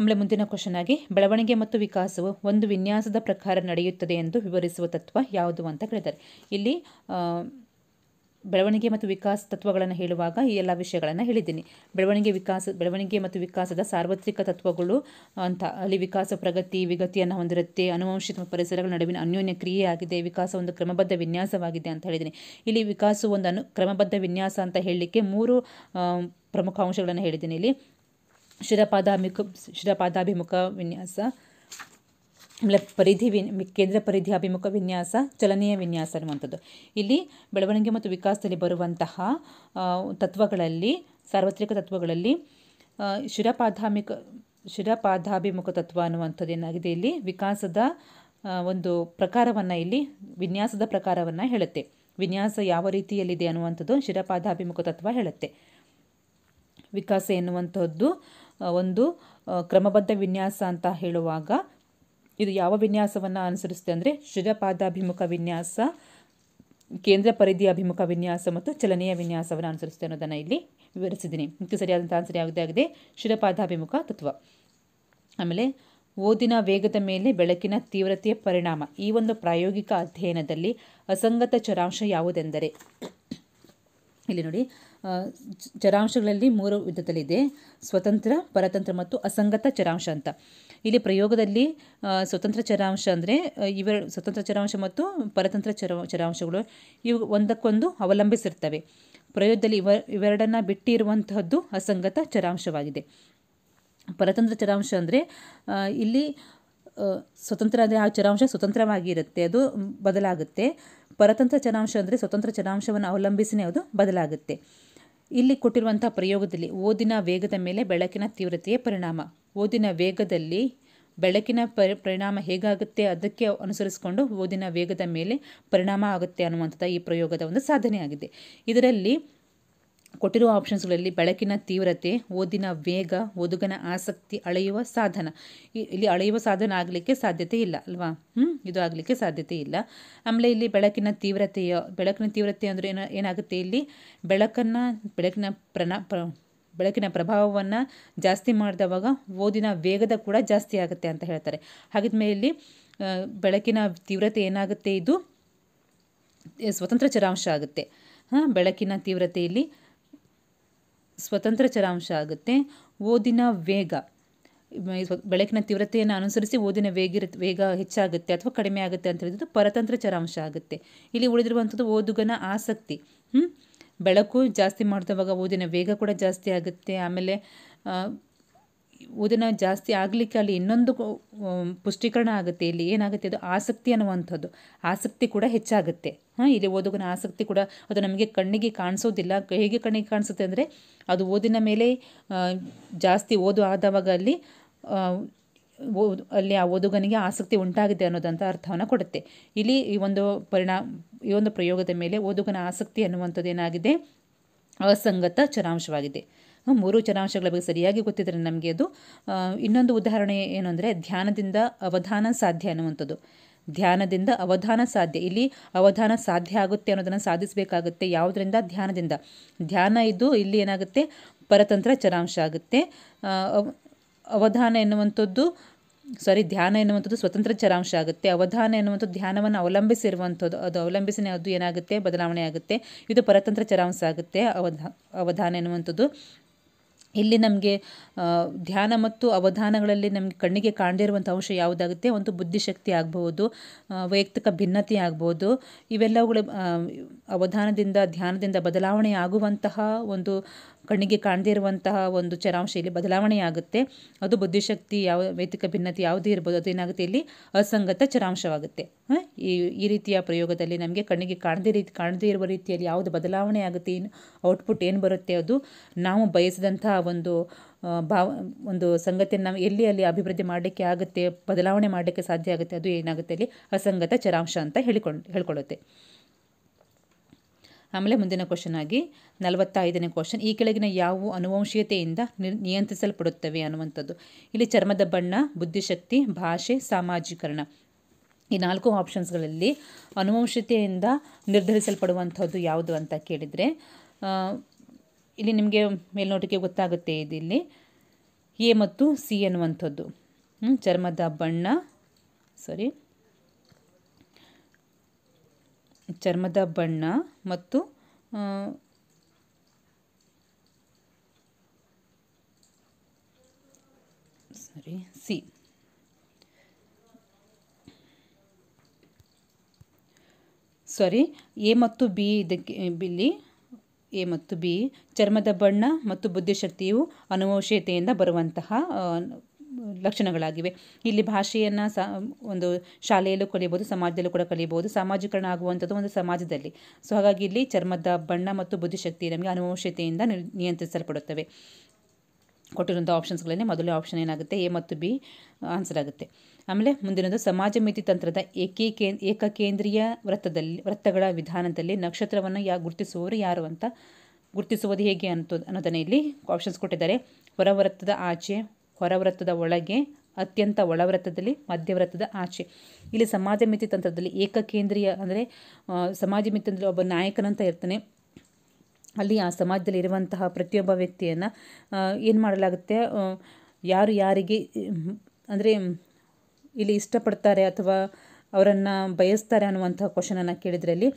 ಆಮೇಲೆ ಮುಂದಿನ ಕ್ವಶನ್ ಆಗಿ ಬೆಳವಣಿಗೆ ಮತ್ತು ವಿಕಾಸವು ಒಂದು ವಿನ್ಯಾಸದ ಪ್ರಕಾರ ನಡೆಯುತ್ತದೆ ಎಂದು ವಿವರಿಸುವ ತತ್ವ ಯಾವುದು ಅಂತ ಕೇಳಿದ್ದಾರೆ ಇಲ್ಲಿ ಬೆಳವಣಿಗೆ ಮತ್ತು ವಿಕಾಸ ತತ್ವಗಳನ್ನು ಹೇಳುವಾಗ ಈ ಎಲ್ಲ ವಿಷಯಗಳನ್ನು ಹೇಳಿದ್ದೀನಿ ಬೆಳವಣಿಗೆ ವಿಕಾಸ ಬೆಳವಣಿಗೆ ಮತ್ತು ವಿಕಾಸದ ಸಾರ್ವತ್ರಿಕ ತತ್ವಗಳು ಅಂತ ಅಲ್ಲಿ ವಿಕಾಸ ಪ್ರಗತಿ ವಿಗತಿಯನ್ನು ಹೊಂದಿರುತ್ತೆ ಅನುವಂಶಿತ ಪರಿಸರಗಳ ನಡುವಿನ ಅನ್ಯೋನ್ಯ ಕ್ರಿಯೆಯಾಗಿದೆ ವಿಕಾಸ ಒಂದು ಕ್ರಮಬದ್ಧ ವಿನ್ಯಾಸವಾಗಿದೆ ಅಂತ ಹೇಳಿದ್ದೀನಿ ಇಲ್ಲಿ ವಿಕಾಸವು ಒಂದು ಅನು ಕ್ರಮಬದ್ಧ ವಿನ್ಯಾಸ ಅಂತ ಹೇಳಲಿಕ್ಕೆ ಮೂರು ಪ್ರಮುಖ ಅಂಶಗಳನ್ನು ಹೇಳಿದ್ದೀನಿ ಇಲ್ಲಿ ಶಿರಪಾದಾಭಿಮುಖ ಶಿರಪಾದಾಭಿಮುಖ ವಿನ್ಯಾಸ ಆಮೇಲೆ ಪರಿಧಿ ವಿನ್ ಕೇಂದ್ರ ಪರಿಧಿ ಅಭಿಮುಖ ವಿನ್ಯಾಸ ಚಲನೆಯ ವಿನ್ಯಾಸ ಅನ್ನುವಂಥದ್ದು ಇಲ್ಲಿ ಬೆಳವಣಿಗೆ ಮತ್ತು ವಿಕಾಸದಲ್ಲಿ ಬರುವಂತಹ ತತ್ವಗಳಲ್ಲಿ ಸಾರ್ವತ್ರಿಕ ತತ್ವಗಳಲ್ಲಿ ಶಿರಪಾದಾಮಿಕ ಶಿರಪಾದಾಭಿಮುಖ ತತ್ವ ಅನ್ನುವಂಥದ್ದು ಏನಾಗಿದೆ ಇಲ್ಲಿ ವಿಕಾಸದ ಒಂದು ಪ್ರಕಾರವನ್ನು ಇಲ್ಲಿ ವಿನ್ಯಾಸದ ಪ್ರಕಾರವನ್ನು ಹೇಳುತ್ತೆ ವಿನ್ಯಾಸ ಯಾವ ರೀತಿಯಲ್ಲಿದೆ ಅನ್ನುವಂಥದ್ದು ಶಿರಪಾದಾಭಿಮುಖ ತತ್ವ ಹೇಳುತ್ತೆ ವಿಕಾಸ ಎನ್ನುವಂಥದ್ದು ಒಂದು ಕ್ರಮಬದ್ಧ ವಿನ್ಯಾಸ ಅಂತ ಹೇಳುವಾಗ ಇದು ಯಾವ ವಿನ್ಯಾಸವನ್ನು ಅನುಸರಿಸುತ್ತೆ ಅಂದರೆ ಶಿರಪಾದಾಭಿಮುಖ ವಿನ್ಯಾಸ ಕೇಂದ್ರ ಪರಿಧಿ ಅಭಿಮುಖ ವಿನ್ಯಾಸ ಮತ್ತು ಚಲನೆಯ ವಿನ್ಯಾಸವನ್ನು ಅನುಸರಿಸುತ್ತೆ ಅನ್ನೋದನ್ನು ಇಲ್ಲಿ ವಿವರಿಸಿದ್ದೀನಿ ಮುಖ್ಯ ಸರಿಯಾದಂಥ ಆನ್ಸರ್ ಯಾವುದೇ ಆಗಿದೆ ಶಿರಪಾದಾಭಿಮುಖ ತತ್ವ ಆಮೇಲೆ ಓದಿನ ವೇಗದ ಮೇಲೆ ಬೆಳಕಿನ ತೀವ್ರತೆಯ ಪರಿಣಾಮ ಈ ಒಂದು ಪ್ರಾಯೋಗಿಕ ಅಧ್ಯಯನದಲ್ಲಿ ಅಸಂಗತ ಚರಾಂಶ ಯಾವುದೆಂದರೆ ಇಲ್ಲಿ ನೋಡಿ ಚರಾಂಶಗಳಲ್ಲಿ ಮೂರು ವಿಧದಲ್ಲಿದೆ ಸ್ವತಂತ್ರ ಪರತಂತ್ರ ಮತ್ತು ಅಸಂಗತ ಚರಾಂಶ ಅಂತ ಇಲ್ಲಿ ಪ್ರಯೋಗದಲ್ಲಿ ಸ್ವತಂತ್ರ ಚರಾಂಶ ಅಂದರೆ ಇವೆರಡು ಸ್ವತಂತ್ರ ಚರಾಂಶ ಮತ್ತು ಪರತಂತ್ರ ಚರ ಚರಾಂಶಗಳು ಇವು ಒಂದಕ್ಕೊಂದು ಅವಲಂಬಿಸಿರ್ತವೆ ಪ್ರಯೋಗದಲ್ಲಿ ಇವ ಇವೆರಡನ್ನು ಬಿಟ್ಟಿರುವಂತಹದ್ದು ಅಸಂಗತ ಚರಾಂಶವಾಗಿದೆ ಪರತಂತ್ರ ಚರಾಂಶ ಅಂದರೆ ಇಲ್ಲಿ ಸ್ವತಂತ್ರ ಅಂದರೆ ಆ ಚರಾಂಶ ಸ್ವತಂತ್ರವಾಗಿ ಇರುತ್ತೆ ಅದು ಬದಲಾಗುತ್ತೆ ಪರತಂತ್ರ ಚರಾಂಶ ಅಂದರೆ ಸ್ವತಂತ್ರ ಚರಾಂಶವನ್ನು ಅವಲಂಬಿಸಿನೇ ಅದು ಬದಲಾಗುತ್ತೆ ಇಲ್ಲಿ ಕೊಟ್ಟಿರುವಂಥ ಪ್ರಯೋಗದಲ್ಲಿ ಓದಿನ ವೇಗದ ಮೇಲೆ ಬೆಳಕಿನ ತೀವ್ರತೆಯ ಪರಿಣಾಮ ಓದಿನ ವೇಗದಲ್ಲಿ ಬೆಳಕಿನ ಪರಿ ಪರಿಣಾಮ ಹೇಗಾಗುತ್ತೆ ಅದಕ್ಕೆ ಅನುಸರಿಸಿಕೊಂಡು ಓದಿನ ವೇಗದ ಮೇಲೆ ಪರಿಣಾಮ ಆಗುತ್ತೆ ಅನ್ನುವಂಥದ್ದು ಈ ಪ್ರಯೋಗದ ಒಂದು ಸಾಧನೆಯಾಗಿದೆ ಇದರಲ್ಲಿ ಕೊಟ್ಟಿರುವ ಆಪ್ಷನ್ಸ್ಗಳಲ್ಲಿ ಬೆಳಕಿನ ತೀವ್ರತೆ ಓದಿನ ವೇಗ ಓದುಗನ ಆಸಕ್ತಿ ಅಳೆಯುವ ಸಾಧನ ಇಲ್ಲಿ ಅಳೆಯುವ ಸಾಧನ ಆಗಲಿಕ್ಕೆ ಸಾಧ್ಯತೆ ಇಲ್ಲ ಅಲ್ವಾ ಹ್ಞೂ ಇದು ಆಗಲಿಕ್ಕೆ ಸಾಧ್ಯತೆ ಇಲ್ಲ ಆಮೇಲೆ ಇಲ್ಲಿ ಬೆಳಕಿನ ತೀವ್ರತೆಯ ಬೆಳಕಿನ ತೀವ್ರತೆ ಅಂದರೆ ಏನೋ ಏನಾಗುತ್ತೆ ಇಲ್ಲಿ ಬೆಳಕನ್ನು ಬೆಳಕಿನ ಪ್ರಣ ಪ್ರ ಬೆಳಕಿನ ಪ್ರಭಾವವನ್ನು ಜಾಸ್ತಿ ಮಾಡಿದವಾಗ ಓದಿನ ವೇಗದ ಕೂಡ ಜಾಸ್ತಿ ಆಗುತ್ತೆ ಅಂತ ಹೇಳ್ತಾರೆ ಹಾಗಿದ್ಮೇಲೆ ಇಲ್ಲಿ ಬೆಳಕಿನ ತೀವ್ರತೆ ಏನಾಗುತ್ತೆ ಇದು ಸ್ವತಂತ್ರ ಚರಾಂಶ ಆಗುತ್ತೆ ಹಾಂ ಬೆಳಕಿನ ತೀವ್ರತೆಯಲ್ಲಿ ಸ್ವತಂತ್ರ ಚರಾಂಶ ಆಗುತ್ತೆ ಓದಿನ ವೇಗ ಬೆಳಕಿನ ತೀವ್ರತೆಯನ್ನು ಅನುಸರಿಸಿ ಓದಿನ ವೇಗಿರ ವೇಗ ಹೆಚ್ಚಾಗುತ್ತೆ ಅಥವಾ ಕಡಿಮೆ ಆಗುತ್ತೆ ಅಂತ ಹೇಳಿದ್ದು ಪರತಂತ್ರ ಚರಾಂಶ ಆಗುತ್ತೆ ಇಲ್ಲಿ ಉಳಿದಿರುವಂಥದ್ದು ಓದುಗನ ಆಸಕ್ತಿ ಬೆಳಕು ಜಾಸ್ತಿ ಮಾಡಿದವಾಗ ಓದಿನ ವೇಗ ಕೂಡ ಜಾಸ್ತಿ ಆಗುತ್ತೆ ಆಮೇಲೆ ಓದಿನ ಜಾಸ್ತಿ ಆಗಲಿಕ್ಕೆ ಅಲ್ಲಿ ಇನ್ನೊಂದು ಪುಷ್ಟೀಕರಣ ಆಗುತ್ತೆ ಇಲ್ಲಿ ಏನಾಗುತ್ತೆ ಅದು ಆಸಕ್ತಿ ಅನ್ನುವಂಥದ್ದು ಆಸಕ್ತಿ ಕೂಡ ಹೆಚ್ಚಾಗುತ್ತೆ ಹಾಂ ಇಲ್ಲಿ ಓದುಗನ ಆಸಕ್ತಿ ಕೂಡ ಅದು ನಮಗೆ ಕಣ್ಣಿಗೆ ಕಾಣಿಸೋದಿಲ್ಲ ಹೇಗೆ ಕಣ್ಣಿಗೆ ಕಾಣಿಸುತ್ತೆ ಅಂದರೆ ಅದು ಓದಿನ ಮೇಲೆ ಜಾಸ್ತಿ ಓದು ಆದವಾಗ ಅಲ್ಲಿ ಅಲ್ಲಿ ಆ ಓದುಗನಿಗೆ ಆಸಕ್ತಿ ಉಂಟಾಗಿದೆ ಅನ್ನೋದಂಥ ಅರ್ಥವನ್ನು ಕೊಡುತ್ತೆ ಇಲ್ಲಿ ಈ ಒಂದು ಪರಿಣಾಮ ಈ ಒಂದು ಪ್ರಯೋಗದ ಮೇಲೆ ಓದುಗನ ಆಸಕ್ತಿ ಅನ್ನುವಂಥದ್ದು ಏನಾಗಿದೆ ಅಸಂಗತ ಚರಾಂಶವಾಗಿದೆ ಮೂರು ಚರಾಂಶಗಳ ಬಗ್ಗೆ ಸರಿಯಾಗಿ ಗೊತ್ತಿದ್ರೆ ನಮಗೆ ಅದು ಇನ್ನೊಂದು ಉದಾಹರಣೆ ಏನು ಅಂದರೆ ಧ್ಯಾನದಿಂದ ಅವಧಾನ ಸಾಧ್ಯ ಅನ್ನುವಂಥದ್ದು ಧ್ಯಾನದಿಂದ ಅವಧಾನ ಸಾಧ್ಯ ಇಲ್ಲಿ ಅವಧಾನ ಸಾಧ್ಯ ಆಗುತ್ತೆ ಅನ್ನೋದನ್ನು ಸಾಧಿಸಬೇಕಾಗುತ್ತೆ ಯಾವುದರಿಂದ ಧ್ಯಾನದಿಂದ ಧ್ಯಾನ ಇದ್ದು ಇಲ್ಲಿ ಏನಾಗುತ್ತೆ ಪರತಂತ್ರ ಚರಾಂಶ ಆಗುತ್ತೆ ಅವಧಾನ ಎನ್ನುವಂಥದ್ದು ಸಾರಿ ಧ್ಯಾನ ಎನ್ನುವಂಥದ್ದು ಸ್ವತಂತ್ರ ಚರಾಂಶ ಆಗುತ್ತೆ ಅವಧಾನ ಎನ್ನುವಂಥದ್ದು ಧ್ಯಾನವನ್ನು ಅವಲಂಬಿಸಿರುವಂಥದ್ದು ಅದು ಅವಲಂಬಿಸಿನ ಅದು ಏನಾಗುತ್ತೆ ಬದಲಾವಣೆ ಆಗುತ್ತೆ ಇದು ಪರತಂತ್ರ ಚರಾಂಶ ಆಗುತ್ತೆ ಅವಧಾ ಅವಧಾನ ಎನ್ನುವಂಥದ್ದು ಇಲ್ಲಿ ನಮಗೆ ಧ್ಯಾನ ಮತ್ತು ಅವಧಾನಗಳಲ್ಲಿ ನಮಗೆ ಕಣ್ಣಿಗೆ ಕಾಣದಿರುವಂಥ ಅಂಶ ಯಾವುದಾಗುತ್ತೆ ಒಂದು ಬುದ್ಧಿಶಕ್ತಿ ಆಗ್ಬೋದು ವೈಯಕ್ತಿಕ ಭಿನ್ನತೆ ಆಗ್ಬೋದು ಇವೆಲ್ಲವುಗಳು ಅವಧಾನದಿಂದ ಧ್ಯಾನದಿಂದ ಬದಲಾವಣೆ ಆಗುವಂತಹ ಒಂದು ಕಣ್ಣಿಗೆ ಕಾಣದೇ ಇರುವಂತಹ ಒಂದು ಬದಲಾವಣೆ ಬದಲಾವಣೆಯಾಗುತ್ತೆ ಅದು ಬುದ್ಧಿಶಕ್ತಿ ಯಾವ ವೈದಿಕ ಭಿನ್ನತೆ ಯಾವುದೇ ಇರ್ಬೋದು ಅದು ಏನಾಗುತ್ತೆ ಇಲ್ಲಿ ಅಸಂಗತ ಚರಾಂಶವಾಗುತ್ತೆ ಈ ಈ ರೀತಿಯ ಪ್ರಯೋಗದಲ್ಲಿ ನಮಗೆ ಕಣ್ಣಿಗೆ ಕಾಣದೇ ರೀತಿ ಕಾಣದೇ ಇರುವ ರೀತಿಯಲ್ಲಿ ಯಾವುದು ಬದಲಾವಣೆ ಆಗುತ್ತೆ ಏನು ಔಟ್ಪುಟ್ ಏನು ಬರುತ್ತೆ ಅದು ನಾವು ಬಯಸಿದಂತಹ ಒಂದು ಭಾವ ಒಂದು ಸಂಗತಿಯನ್ನು ನಾವು ಎಲ್ಲಿ ಅಲ್ಲಿ ಅಭಿವೃದ್ಧಿ ಮಾಡಲಿಕ್ಕೆ ಆಗುತ್ತೆ ಬದಲಾವಣೆ ಮಾಡಲಿಕ್ಕೆ ಸಾಧ್ಯ ಆಗುತ್ತೆ ಅದು ಏನಾಗುತ್ತೆ ಅಲ್ಲಿ ಅಸಂಗತ ಚರಾಂಶ ಅಂತ ಹೇಳಿಕೊಂಡು ಹೇಳ್ಕೊಳ್ಳುತ್ತೆ ಆಮೇಲೆ ಮುಂದಿನ ಕ್ವಶನ್ ಆಗಿ ನಲವತ್ತೈದನೇ ಕ್ವಶನ್ ಈ ಕೆಳಗಿನ ಯಾವ ಅನುವಂಶೀಯತೆಯಿಂದ ನಿಯಂತ್ರಿಸಲ್ಪಡುತ್ತವೆ ಅನ್ನುವಂಥದ್ದು ಇಲ್ಲಿ ಚರ್ಮದ ಬಣ್ಣ ಬುದ್ಧಿಶಕ್ತಿ ಭಾಷೆ ಸಾಮಾಜೀಕರಣ ಈ ನಾಲ್ಕು ಆಪ್ಷನ್ಸ್ಗಳಲ್ಲಿ ಅನುವಂಶತೆಯಿಂದ ನಿರ್ಧರಿಸಲ್ಪಡುವಂಥದ್ದು ಯಾವುದು ಅಂತ ಕೇಳಿದರೆ ಇಲ್ಲಿ ನಿಮಗೆ ಮೇಲ್ನೋಟಕ್ಕೆ ಗೊತ್ತಾಗುತ್ತೆ ಇದಿಲ್ಲಿ ಎ ಮತ್ತು ಸಿ ಅನ್ನುವಂಥದ್ದು ಚರ್ಮದ ಬಣ್ಣ ಸಾರಿ ಚರ್ಮದ ಬಣ್ಣ ಮತ್ತು ಸಾರಿ ಸಿ ಸಾರಿ ಎ ಮತ್ತು ಬಿ ಇದಕ್ಕೆ ಬಿಲ್ಲಿ ಎ ಮತ್ತು ಬಿ ಚರ್ಮದ ಬಣ್ಣ ಮತ್ತು ಬುದ್ಧಿಶಕ್ತಿಯು ಅನುವಂಶೀಯತೆಯಿಂದ ಬರುವಂತಹ ಲಕ್ಷಣಗಳಾಗಿವೆ ಇಲ್ಲಿ ಭಾಷೆಯನ್ನು ಸ ಒಂದು ಶಾಲೆಯಲ್ಲೂ ಕಲಿಯಬಹುದು ಸಮಾಜದಲ್ಲೂ ಕೂಡ ಕಲಿಯಬಹುದು ಸಾಮಾಜೀಕರಣ ಆಗುವಂಥದ್ದು ಒಂದು ಸಮಾಜದಲ್ಲಿ ಸೊ ಹಾಗಾಗಿ ಇಲ್ಲಿ ಚರ್ಮದ ಬಣ್ಣ ಮತ್ತು ಬುದ್ಧಿಶಕ್ತಿ ನಮಗೆ ಅನುವಂಶತೆಯಿಂದ ನಿಯಂತ್ರಿಸಲ್ಪಡುತ್ತವೆ ಕೊಟ್ಟಿರುವಂಥ ಆಪ್ಷನ್ಸ್ಗಳನ್ನೇ ಮೊದಲನೇ ಆಪ್ಷನ್ ಏನಾಗುತ್ತೆ ಎ ಮತ್ತು ಬಿ ಆನ್ಸರ್ ಆಗುತ್ತೆ ಆಮೇಲೆ ಮುಂದಿನದು ಸಮಾಜ ಮಿತಿ ತಂತ್ರದ ಏಕೀಕೇ ಏಕಕೇಂದ್ರೀಯ ವೃತ್ತದಲ್ಲಿ ವೃತ್ತಗಳ ವಿಧಾನದಲ್ಲಿ ನಕ್ಷತ್ರವನ್ನು ಯಾ ಗುರುತಿಸುವವರು ಯಾರು ಅಂತ ಗುರುತಿಸುವುದು ಹೇಗೆ ಅಂತ ಅನ್ನೋದನ್ನು ಇಲ್ಲಿ ಆಪ್ಷನ್ಸ್ ಕೊಟ್ಟಿದ್ದಾರೆ ಹೊರವೃತ್ತದ ಆಚೆ ಹೊರವ್ರತದ ಒಳಗೆ ಅತ್ಯಂತ ಒಳವ್ರತದಲ್ಲಿ ಮಧ್ಯವ್ರತದ ಆಚೆ ಇಲ್ಲಿ ಸಮಾಜ ಮಿತಿ ತಂತ್ರದಲ್ಲಿ ಏಕಕೇಂದ್ರೀಯ ಅಂದರೆ ಸಮಾಜ ಮಿತಿ ಅಂದರೆ ಒಬ್ಬ ನಾಯಕನಂತ ಇರ್ತಾನೆ ಅಲ್ಲಿ ಆ ಸಮಾಜದಲ್ಲಿ ಇರುವಂತಹ ಪ್ರತಿಯೊಬ್ಬ ವ್ಯಕ್ತಿಯನ್ನು ಏನು ಮಾಡಲಾಗುತ್ತೆ ಯಾರು ಯಾರಿಗೆ ಅಂದರೆ ಇಲ್ಲಿ ಇಷ್ಟಪಡ್ತಾರೆ ಅಥವಾ ಅವರನ್ನು ಬಯಸ್ತಾರೆ ಅನ್ನುವಂಥ ಕ್ವಶನನ್ನು ಕೇಳಿದ್ರಲ್ಲಿ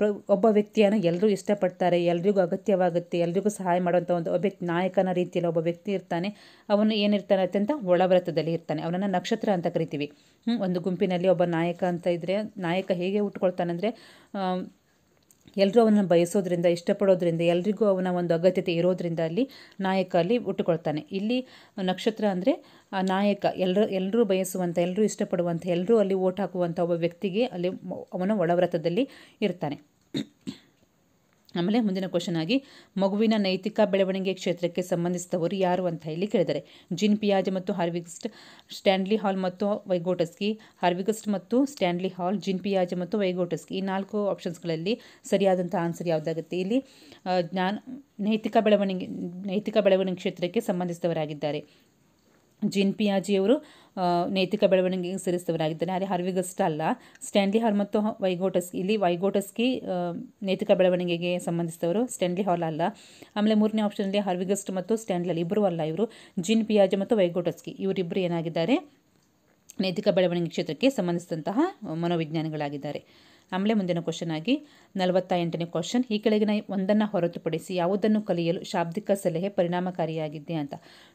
ಪ್ರ ಒಬ್ಬ ವ್ಯಕ್ತಿಯನ್ನು ಎಲ್ಲರೂ ಇಷ್ಟಪಡ್ತಾರೆ ಎಲ್ರಿಗೂ ಅಗತ್ಯವಾಗುತ್ತೆ ಎಲ್ರಿಗೂ ಸಹಾಯ ಮಾಡುವಂಥ ಒಂದು ಒಬ್ಬ ನಾಯಕನ ರೀತಿಯಲ್ಲಿ ಒಬ್ಬ ವ್ಯಕ್ತಿ ಇರ್ತಾನೆ ಅವನು ಏನಿರ್ತಾನೆ ಅತ್ಯಂತ ಒಳವ್ರತದಲ್ಲಿ ಇರ್ತಾನೆ ಅವನನ್ನು ನಕ್ಷತ್ರ ಅಂತ ಕರಿತೀವಿ ಒಂದು ಗುಂಪಿನಲ್ಲಿ ಒಬ್ಬ ನಾಯಕ ಅಂತ ಇದ್ದರೆ ನಾಯಕ ಹೇಗೆ ಅಂದರೆ ಎಲ್ಲರೂ ಅವನನ್ನು ಬಯಸೋದ್ರಿಂದ ಇಷ್ಟಪಡೋದ್ರಿಂದ ಎಲ್ರಿಗೂ ಅವನ ಒಂದು ಅಗತ್ಯತೆ ಇರೋದ್ರಿಂದ ಅಲ್ಲಿ ನಾಯಕ ಅಲ್ಲಿ ಹುಟ್ಟುಕೊಳ್ತಾನೆ ಇಲ್ಲಿ ನಕ್ಷತ್ರ ಅಂದರೆ ಆ ನಾಯಕ ಎಲ್ಲರೂ ಎಲ್ಲರೂ ಬಯಸುವಂಥ ಎಲ್ಲರೂ ಇಷ್ಟಪಡುವಂಥ ಎಲ್ಲರೂ ಅಲ್ಲಿ ಓಟ್ ಹಾಕುವಂಥ ಒಬ್ಬ ವ್ಯಕ್ತಿಗೆ ಅಲ್ಲಿ ಅವನ ಒಳವ್ರತದಲ್ಲಿ ಇರ್ತಾನೆ ಆಮೇಲೆ ಮುಂದಿನ ಕ್ವಶನ್ ಆಗಿ ಮಗುವಿನ ನೈತಿಕ ಬೆಳವಣಿಗೆ ಕ್ಷೇತ್ರಕ್ಕೆ ಸಂಬಂಧಿಸಿದವರು ಯಾರು ಅಂತ ಇಲ್ಲಿ ಕೇಳಿದ್ದಾರೆ ಜಿನ್ ಪಿಯಾಜ್ ಮತ್ತು ಹಾರ್ವಿಗಸ್ಟ್ ಸ್ಟ್ಯಾಂಡ್ಲಿ ಹಾಲ್ ಮತ್ತು ವೈಗೋಟಸ್ಕಿ ಹಾರ್ವಿಗಸ್ಟ್ ಮತ್ತು ಸ್ಟ್ಯಾಂಡ್ಲಿ ಹಾಲ್ ಜಿನ್ ಪಿಯಾಜ್ ಮತ್ತು ವೈಗೋಟಸ್ಕಿ ಈ ನಾಲ್ಕು ಆಪ್ಷನ್ಸ್ಗಳಲ್ಲಿ ಸರಿಯಾದಂಥ ಆನ್ಸರ್ ಯಾವುದಾಗುತ್ತೆ ಇಲ್ಲಿ ಜ್ಞಾನ ನೈತಿಕ ಬೆಳವಣಿಗೆ ನೈತಿಕ ಬೆಳವಣಿಗೆ ಕ್ಷೇತ್ರಕ್ಕೆ ಸಂಬಂಧಿಸಿದವರಾಗಿದ್ದಾರೆ ಜಿನ್ ಪಿಯಾಜಿಯವರು ನೈತಿಕ ಬೆಳವಣಿಗೆಗೆ ಸೇರಿಸಿದವರಾಗಿದ್ದಾರೆ ಆದರೆ ಹರ್ವಿಗಸ್ಟ್ ಅಲ್ಲ ಸ್ಟ್ಯಾನ್ಲಿ ಹಾಲ್ ಮತ್ತು ವೈಗೋಟಸ್ ಇಲ್ಲಿ ವೈಗೋಟಸ್ಕಿ ನೈತಿಕ ಬೆಳವಣಿಗೆಗೆ ಸಂಬಂಧಿಸಿದವರು ಸ್ಟ್ಯಾನ್ಲಿ ಹಾಲ್ ಅಲ್ಲ ಆಮೇಲೆ ಮೂರನೇ ಆಪ್ಷನಲ್ಲಿ ಹರ್ವಿಗಸ್ಟ್ ಮತ್ತು ಸ್ಟ್ಯಾನ್ಲಿ ಇಬ್ಬರು ಅಲ್ಲ ಇವರು ಜಿನ್ ಪಿಯಾಜಿ ಮತ್ತು ವೈಗೋಟಸ್ಕಿ ಇವರಿಬ್ಬರು ಏನಾಗಿದ್ದಾರೆ ನೈತಿಕ ಬೆಳವಣಿಗೆ ಕ್ಷೇತ್ರಕ್ಕೆ ಸಂಬಂಧಿಸಿದಂತಹ ಮನೋವಿಜ್ಞಾನಿಗಳಾಗಿದ್ದಾರೆ ಆಮೇಲೆ ಮುಂದಿನ ಕ್ವಶನ್ ಆಗಿ ನಲವತ್ತ ಎಂಟನೇ ಕ್ವಶನ್ ಈ ಕೆಳಗಿನ ಒಂದನ್ನು ಹೊರತುಪಡಿಸಿ ಯಾವುದನ್ನು ಕಲಿಯಲು ಶಾಬ್ದಿಕ ಸಲಹೆ ಪರಿಣಾಮಕಾರಿಯಾಗಿದೆ ಅಂತ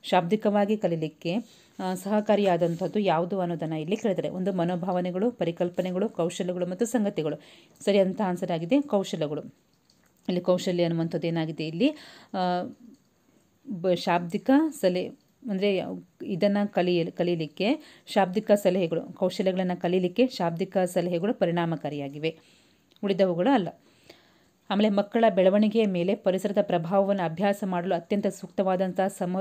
ಶಾಬ್ದಿಕವಾಗಿ ಕಲೀಲಿಕ್ಕೆ ಸಹಕಾರಿಯಾದಂಥದ್ದು ಯಾವುದು ಅನ್ನೋದನ್ನು ಇಲ್ಲಿ ಕೇಳಿದರೆ ಒಂದು ಮನೋಭಾವನೆಗಳು ಪರಿಕಲ್ಪನೆಗಳು ಕೌಶಲ್ಯಗಳು ಮತ್ತು ಸಂಗತಿಗಳು ಸರಿ ಅಂತ ಆನ್ಸರ್ ಆಗಿದೆ ಕೌಶಲ್ಯಗಳು ಇಲ್ಲಿ ಕೌಶಲ್ಯ ಅನ್ನುವಂಥದ್ದು ಏನಾಗಿದೆ ಇಲ್ಲಿ ಶಾಬ್ದಿಕ ಸಲಹೆ ಅಂದರೆ ಇದನ್ನು ಕಲಿಯಲು ಕಲೀಲಿಕ್ಕೆ ಶಾಬ್ದಿಕ ಸಲಹೆಗಳು ಕೌಶಲ್ಯಗಳನ್ನು ಕಲೀಲಿಕ್ಕೆ ಶಾಬ್ದಿಕ ಸಲಹೆಗಳು ಪರಿಣಾಮಕಾರಿಯಾಗಿವೆ ಉಳಿದವುಗಳು ಅಲ್ಲ ಆಮೇಲೆ ಮಕ್ಕಳ ಬೆಳವಣಿಗೆಯ ಮೇಲೆ ಪರಿಸರದ ಪ್ರಭಾವವನ್ನು ಅಭ್ಯಾಸ ಮಾಡಲು ಅತ್ಯಂತ ಸೂಕ್ತವಾದಂಥ ಸಮ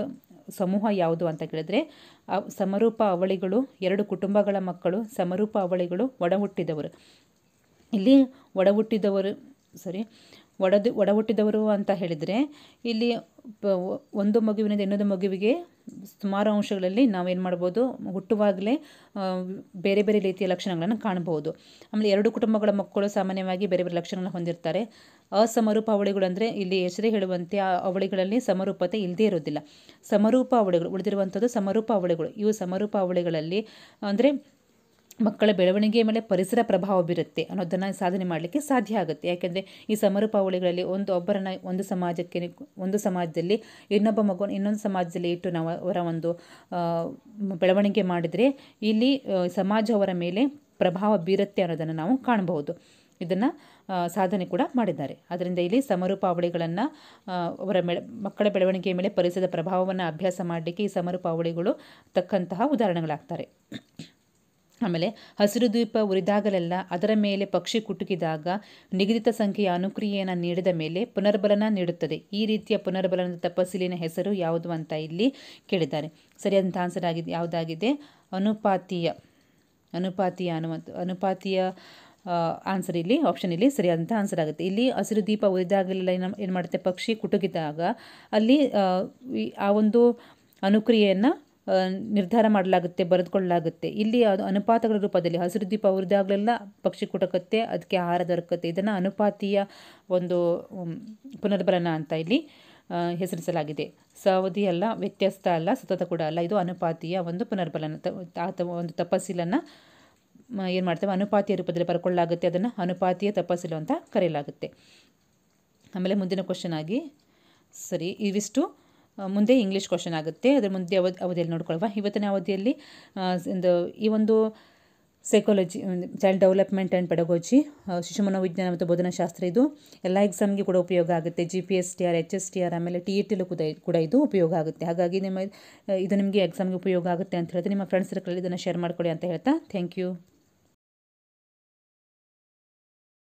ಸಮೂಹ ಯಾವುದು ಅಂತ ಕೇಳಿದ್ರೆ ಸಮರೂಪ ಅವಳಿಗಳು ಎರಡು ಕುಟುಂಬಗಳ ಮಕ್ಕಳು ಸಮರೂಪ ಅವಳಿಗಳು ಒಡಹುಟ್ಟಿದವರು ಇಲ್ಲಿ ಒಡಹುಟ್ಟಿದವರು ಹುಟ್ಟಿದವರು ಸಾರಿ ಒಡದು ಒಡಹುಟ್ಟಿದವರು ಅಂತ ಹೇಳಿದರೆ ಇಲ್ಲಿ ಒಂದು ಮಗುವಿನಿಂದ ಇನ್ನೊಂದು ಮಗುವಿಗೆ ಸುಮಾರು ಅಂಶಗಳಲ್ಲಿ ನಾವೇನು ಮಾಡ್ಬೋದು ಹುಟ್ಟುವಾಗಲೇ ಬೇರೆ ಬೇರೆ ರೀತಿಯ ಲಕ್ಷಣಗಳನ್ನು ಕಾಣಬಹುದು ಆಮೇಲೆ ಎರಡು ಕುಟುಂಬಗಳ ಮಕ್ಕಳು ಸಾಮಾನ್ಯವಾಗಿ ಬೇರೆ ಬೇರೆ ಲಕ್ಷಣಗಳನ್ನು ಹೊಂದಿರ್ತಾರೆ ಅಸಮರೂಪ ಅವಳಿಗಳು ಅಂದರೆ ಇಲ್ಲಿ ಹೆಸರೇ ಹೇಳುವಂತೆ ಆ ಅವಳಿಗಳಲ್ಲಿ ಸಮರೂಪತೆ ಇಲ್ಲದೇ ಇರೋದಿಲ್ಲ ಸಮರೂಪ ಅವಳಿಗಳು ಉಳಿದಿರುವಂಥದ್ದು ಸಮರೂಪ ಅವಳಿಗಳು ಇವು ಸಮರೂಪ ಅವಳಿಗಳಲ್ಲಿ ಅಂದರೆ ಮಕ್ಕಳ ಬೆಳವಣಿಗೆಯ ಮೇಲೆ ಪರಿಸರ ಪ್ರಭಾವ ಬೀರುತ್ತೆ ಅನ್ನೋದನ್ನು ಸಾಧನೆ ಮಾಡಲಿಕ್ಕೆ ಸಾಧ್ಯ ಆಗುತ್ತೆ ಯಾಕೆಂದರೆ ಈ ಸಮರೂಪಾವಳಿಗಳಲ್ಲಿ ಒಂದು ಒಬ್ಬರನ್ನ ಒಂದು ಸಮಾಜಕ್ಕೆ ಒಂದು ಸಮಾಜದಲ್ಲಿ ಇನ್ನೊಬ್ಬ ಮಗು ಇನ್ನೊಂದು ಸಮಾಜದಲ್ಲಿ ಇಟ್ಟು ನಾವು ಅವರ ಒಂದು ಬೆಳವಣಿಗೆ ಮಾಡಿದರೆ ಇಲ್ಲಿ ಸಮಾಜ ಅವರ ಮೇಲೆ ಪ್ರಭಾವ ಬೀರುತ್ತೆ ಅನ್ನೋದನ್ನು ನಾವು ಕಾಣಬಹುದು ಇದನ್ನು ಸಾಧನೆ ಕೂಡ ಮಾಡಿದ್ದಾರೆ ಅದರಿಂದ ಇಲ್ಲಿ ಸಮರೂಪಾವಳಿಗಳನ್ನು ಅವರ ಮೇಲೆ ಮಕ್ಕಳ ಬೆಳವಣಿಗೆಯ ಮೇಲೆ ಪರಿಸರದ ಪ್ರಭಾವವನ್ನು ಅಭ್ಯಾಸ ಮಾಡಲಿಕ್ಕೆ ಈ ಸಮರೂಪಾವಳಿಗಳು ತಕ್ಕಂತಹ ಉದಾಹರಣೆಗಳಾಗ್ತಾರೆ ಆಮೇಲೆ ಹಸಿರು ದೀಪ ಉರಿದಾಗಲೆಲ್ಲ ಅದರ ಮೇಲೆ ಪಕ್ಷಿ ಕುಟುಕಿದಾಗ ನಿಗದಿತ ಸಂಖ್ಯೆಯ ಅನುಕ್ರಿಯೆಯನ್ನು ನೀಡಿದ ಮೇಲೆ ಪುನರ್ಬಲನ ನೀಡುತ್ತದೆ ಈ ರೀತಿಯ ಪುನರ್ಬಲನದ ತಪಸೀಲಿನ ಹೆಸರು ಯಾವುದು ಅಂತ ಇಲ್ಲಿ ಕೇಳಿದ್ದಾರೆ ಸರಿಯಾದಂಥ ಆನ್ಸರ್ ಆಗಿದೆ ಯಾವುದಾಗಿದೆ ಅನುಪಾತೀಯ ಅನುಪಾತೀಯ ಅನ್ನುವಂಥ ಅನುಪಾತೀಯ ಆನ್ಸರ್ ಇಲ್ಲಿ ಆಪ್ಷನ್ ಇಲ್ಲಿ ಸರಿಯಾದಂಥ ಆನ್ಸರ್ ಆಗುತ್ತೆ ಇಲ್ಲಿ ಹಸಿರು ದೀಪ ಉರಿದಾಗಲೆಲ್ಲ ಏನು ಏನು ಮಾಡುತ್ತೆ ಪಕ್ಷಿ ಕುಟುಕಿದಾಗ ಅಲ್ಲಿ ಆ ಒಂದು ಅನುಕ್ರಿಯೆಯನ್ನು ನಿರ್ಧಾರ ಮಾಡಲಾಗುತ್ತೆ ಬರೆದುಕೊಳ್ಳಲಾಗುತ್ತೆ ಇಲ್ಲಿ ಅದು ಅನುಪಾತಗಳ ರೂಪದಲ್ಲಿ ಹಸಿರು ದೀಪ ಉರಿದಾಗಲೆಲ್ಲ ಪಕ್ಷಿ ಕುಟಕತ್ತೆ ಅದಕ್ಕೆ ಆಹಾರ ದೊರಕತ್ತೆ ಇದನ್ನು ಅನುಪಾತೀಯ ಒಂದು ಪುನರ್ಬಲನ ಅಂತ ಇಲ್ಲಿ ಹೆಸರಿಸಲಾಗಿದೆ ಸವಧಿ ಅಲ್ಲ ವ್ಯತ್ಯಸ್ತ ಅಲ್ಲ ಸತತ ಕೂಡ ಅಲ್ಲ ಇದು ಅನುಪಾತಿಯ ಒಂದು ಪುನರ್ಬಲನ ತ ಒಂದು ತಪಸೀಲನ್ನು ಏನು ಮಾಡ್ತೇವೆ ಅನುಪಾತಿಯ ರೂಪದಲ್ಲಿ ಬರ್ಕೊಳ್ಳಲಾಗುತ್ತೆ ಅದನ್ನು ಅನುಪಾತಿಯ ತಪಸ್ಸಿಲು ಅಂತ ಕರೆಯಲಾಗುತ್ತೆ ಆಮೇಲೆ ಮುಂದಿನ ಕ್ವಶನ್ ಆಗಿ ಸರಿ ಇವಿಷ್ಟು ಮುಂದೆ ಇಂಗ್ಲೀಷ್ ಕ್ವಶನ್ ಆಗುತ್ತೆ ಅದರ ಮುಂದೆ ಅವಧಿ ಅವಧಿಯಲ್ಲಿ ನೋಡ್ಕೊಳ್ಳುವ ಇವತ್ತಿನ ಅವಧಿಯಲ್ಲಿ ಒಂದು ಈ ಒಂದು psychology child development and pedagogy ಶಿಶು ಮನೋವಿಜ್ಞಾನ ಮತ್ತು ಬೋಧನಾಶಾಸ್ತ್ರ ಇದು ಎಲ್ಲ ಎಕ್ಸಾಮ್ಗೆ ಕೂಡ ಉಪಯೋಗ ಆಗುತ್ತೆ G P S T R H S T R ಆಮೇಲೆ ಟಿ ಎ e ಟಿಲೂ ಕೂಡ ಕೂಡ ಇದು ಉಪಯೋಗ ಆಗುತ್ತೆ ಹಾಗಾಗಿ ನಿಮ್ಮ ಇದು ನಿಮಗೆ ಎಕ್ಸಾಮ್ಗೆ ಉಪಯೋಗ ಆಗುತ್ತೆ ಅಂತ ಹೇಳಿದ್ರೆ ನಿಮ್ಮ ಫ್ರೆಂಡ್ಸ್ ಸರ್ಕಲ್ ಇದನ್ನು ಶೇರ್ ಮಾಡ್ಕೊಳ್ಳಿ ಅಂತ ಹೇಳ್ತಾ ಥ್ಯಾಂಕ್ ಯು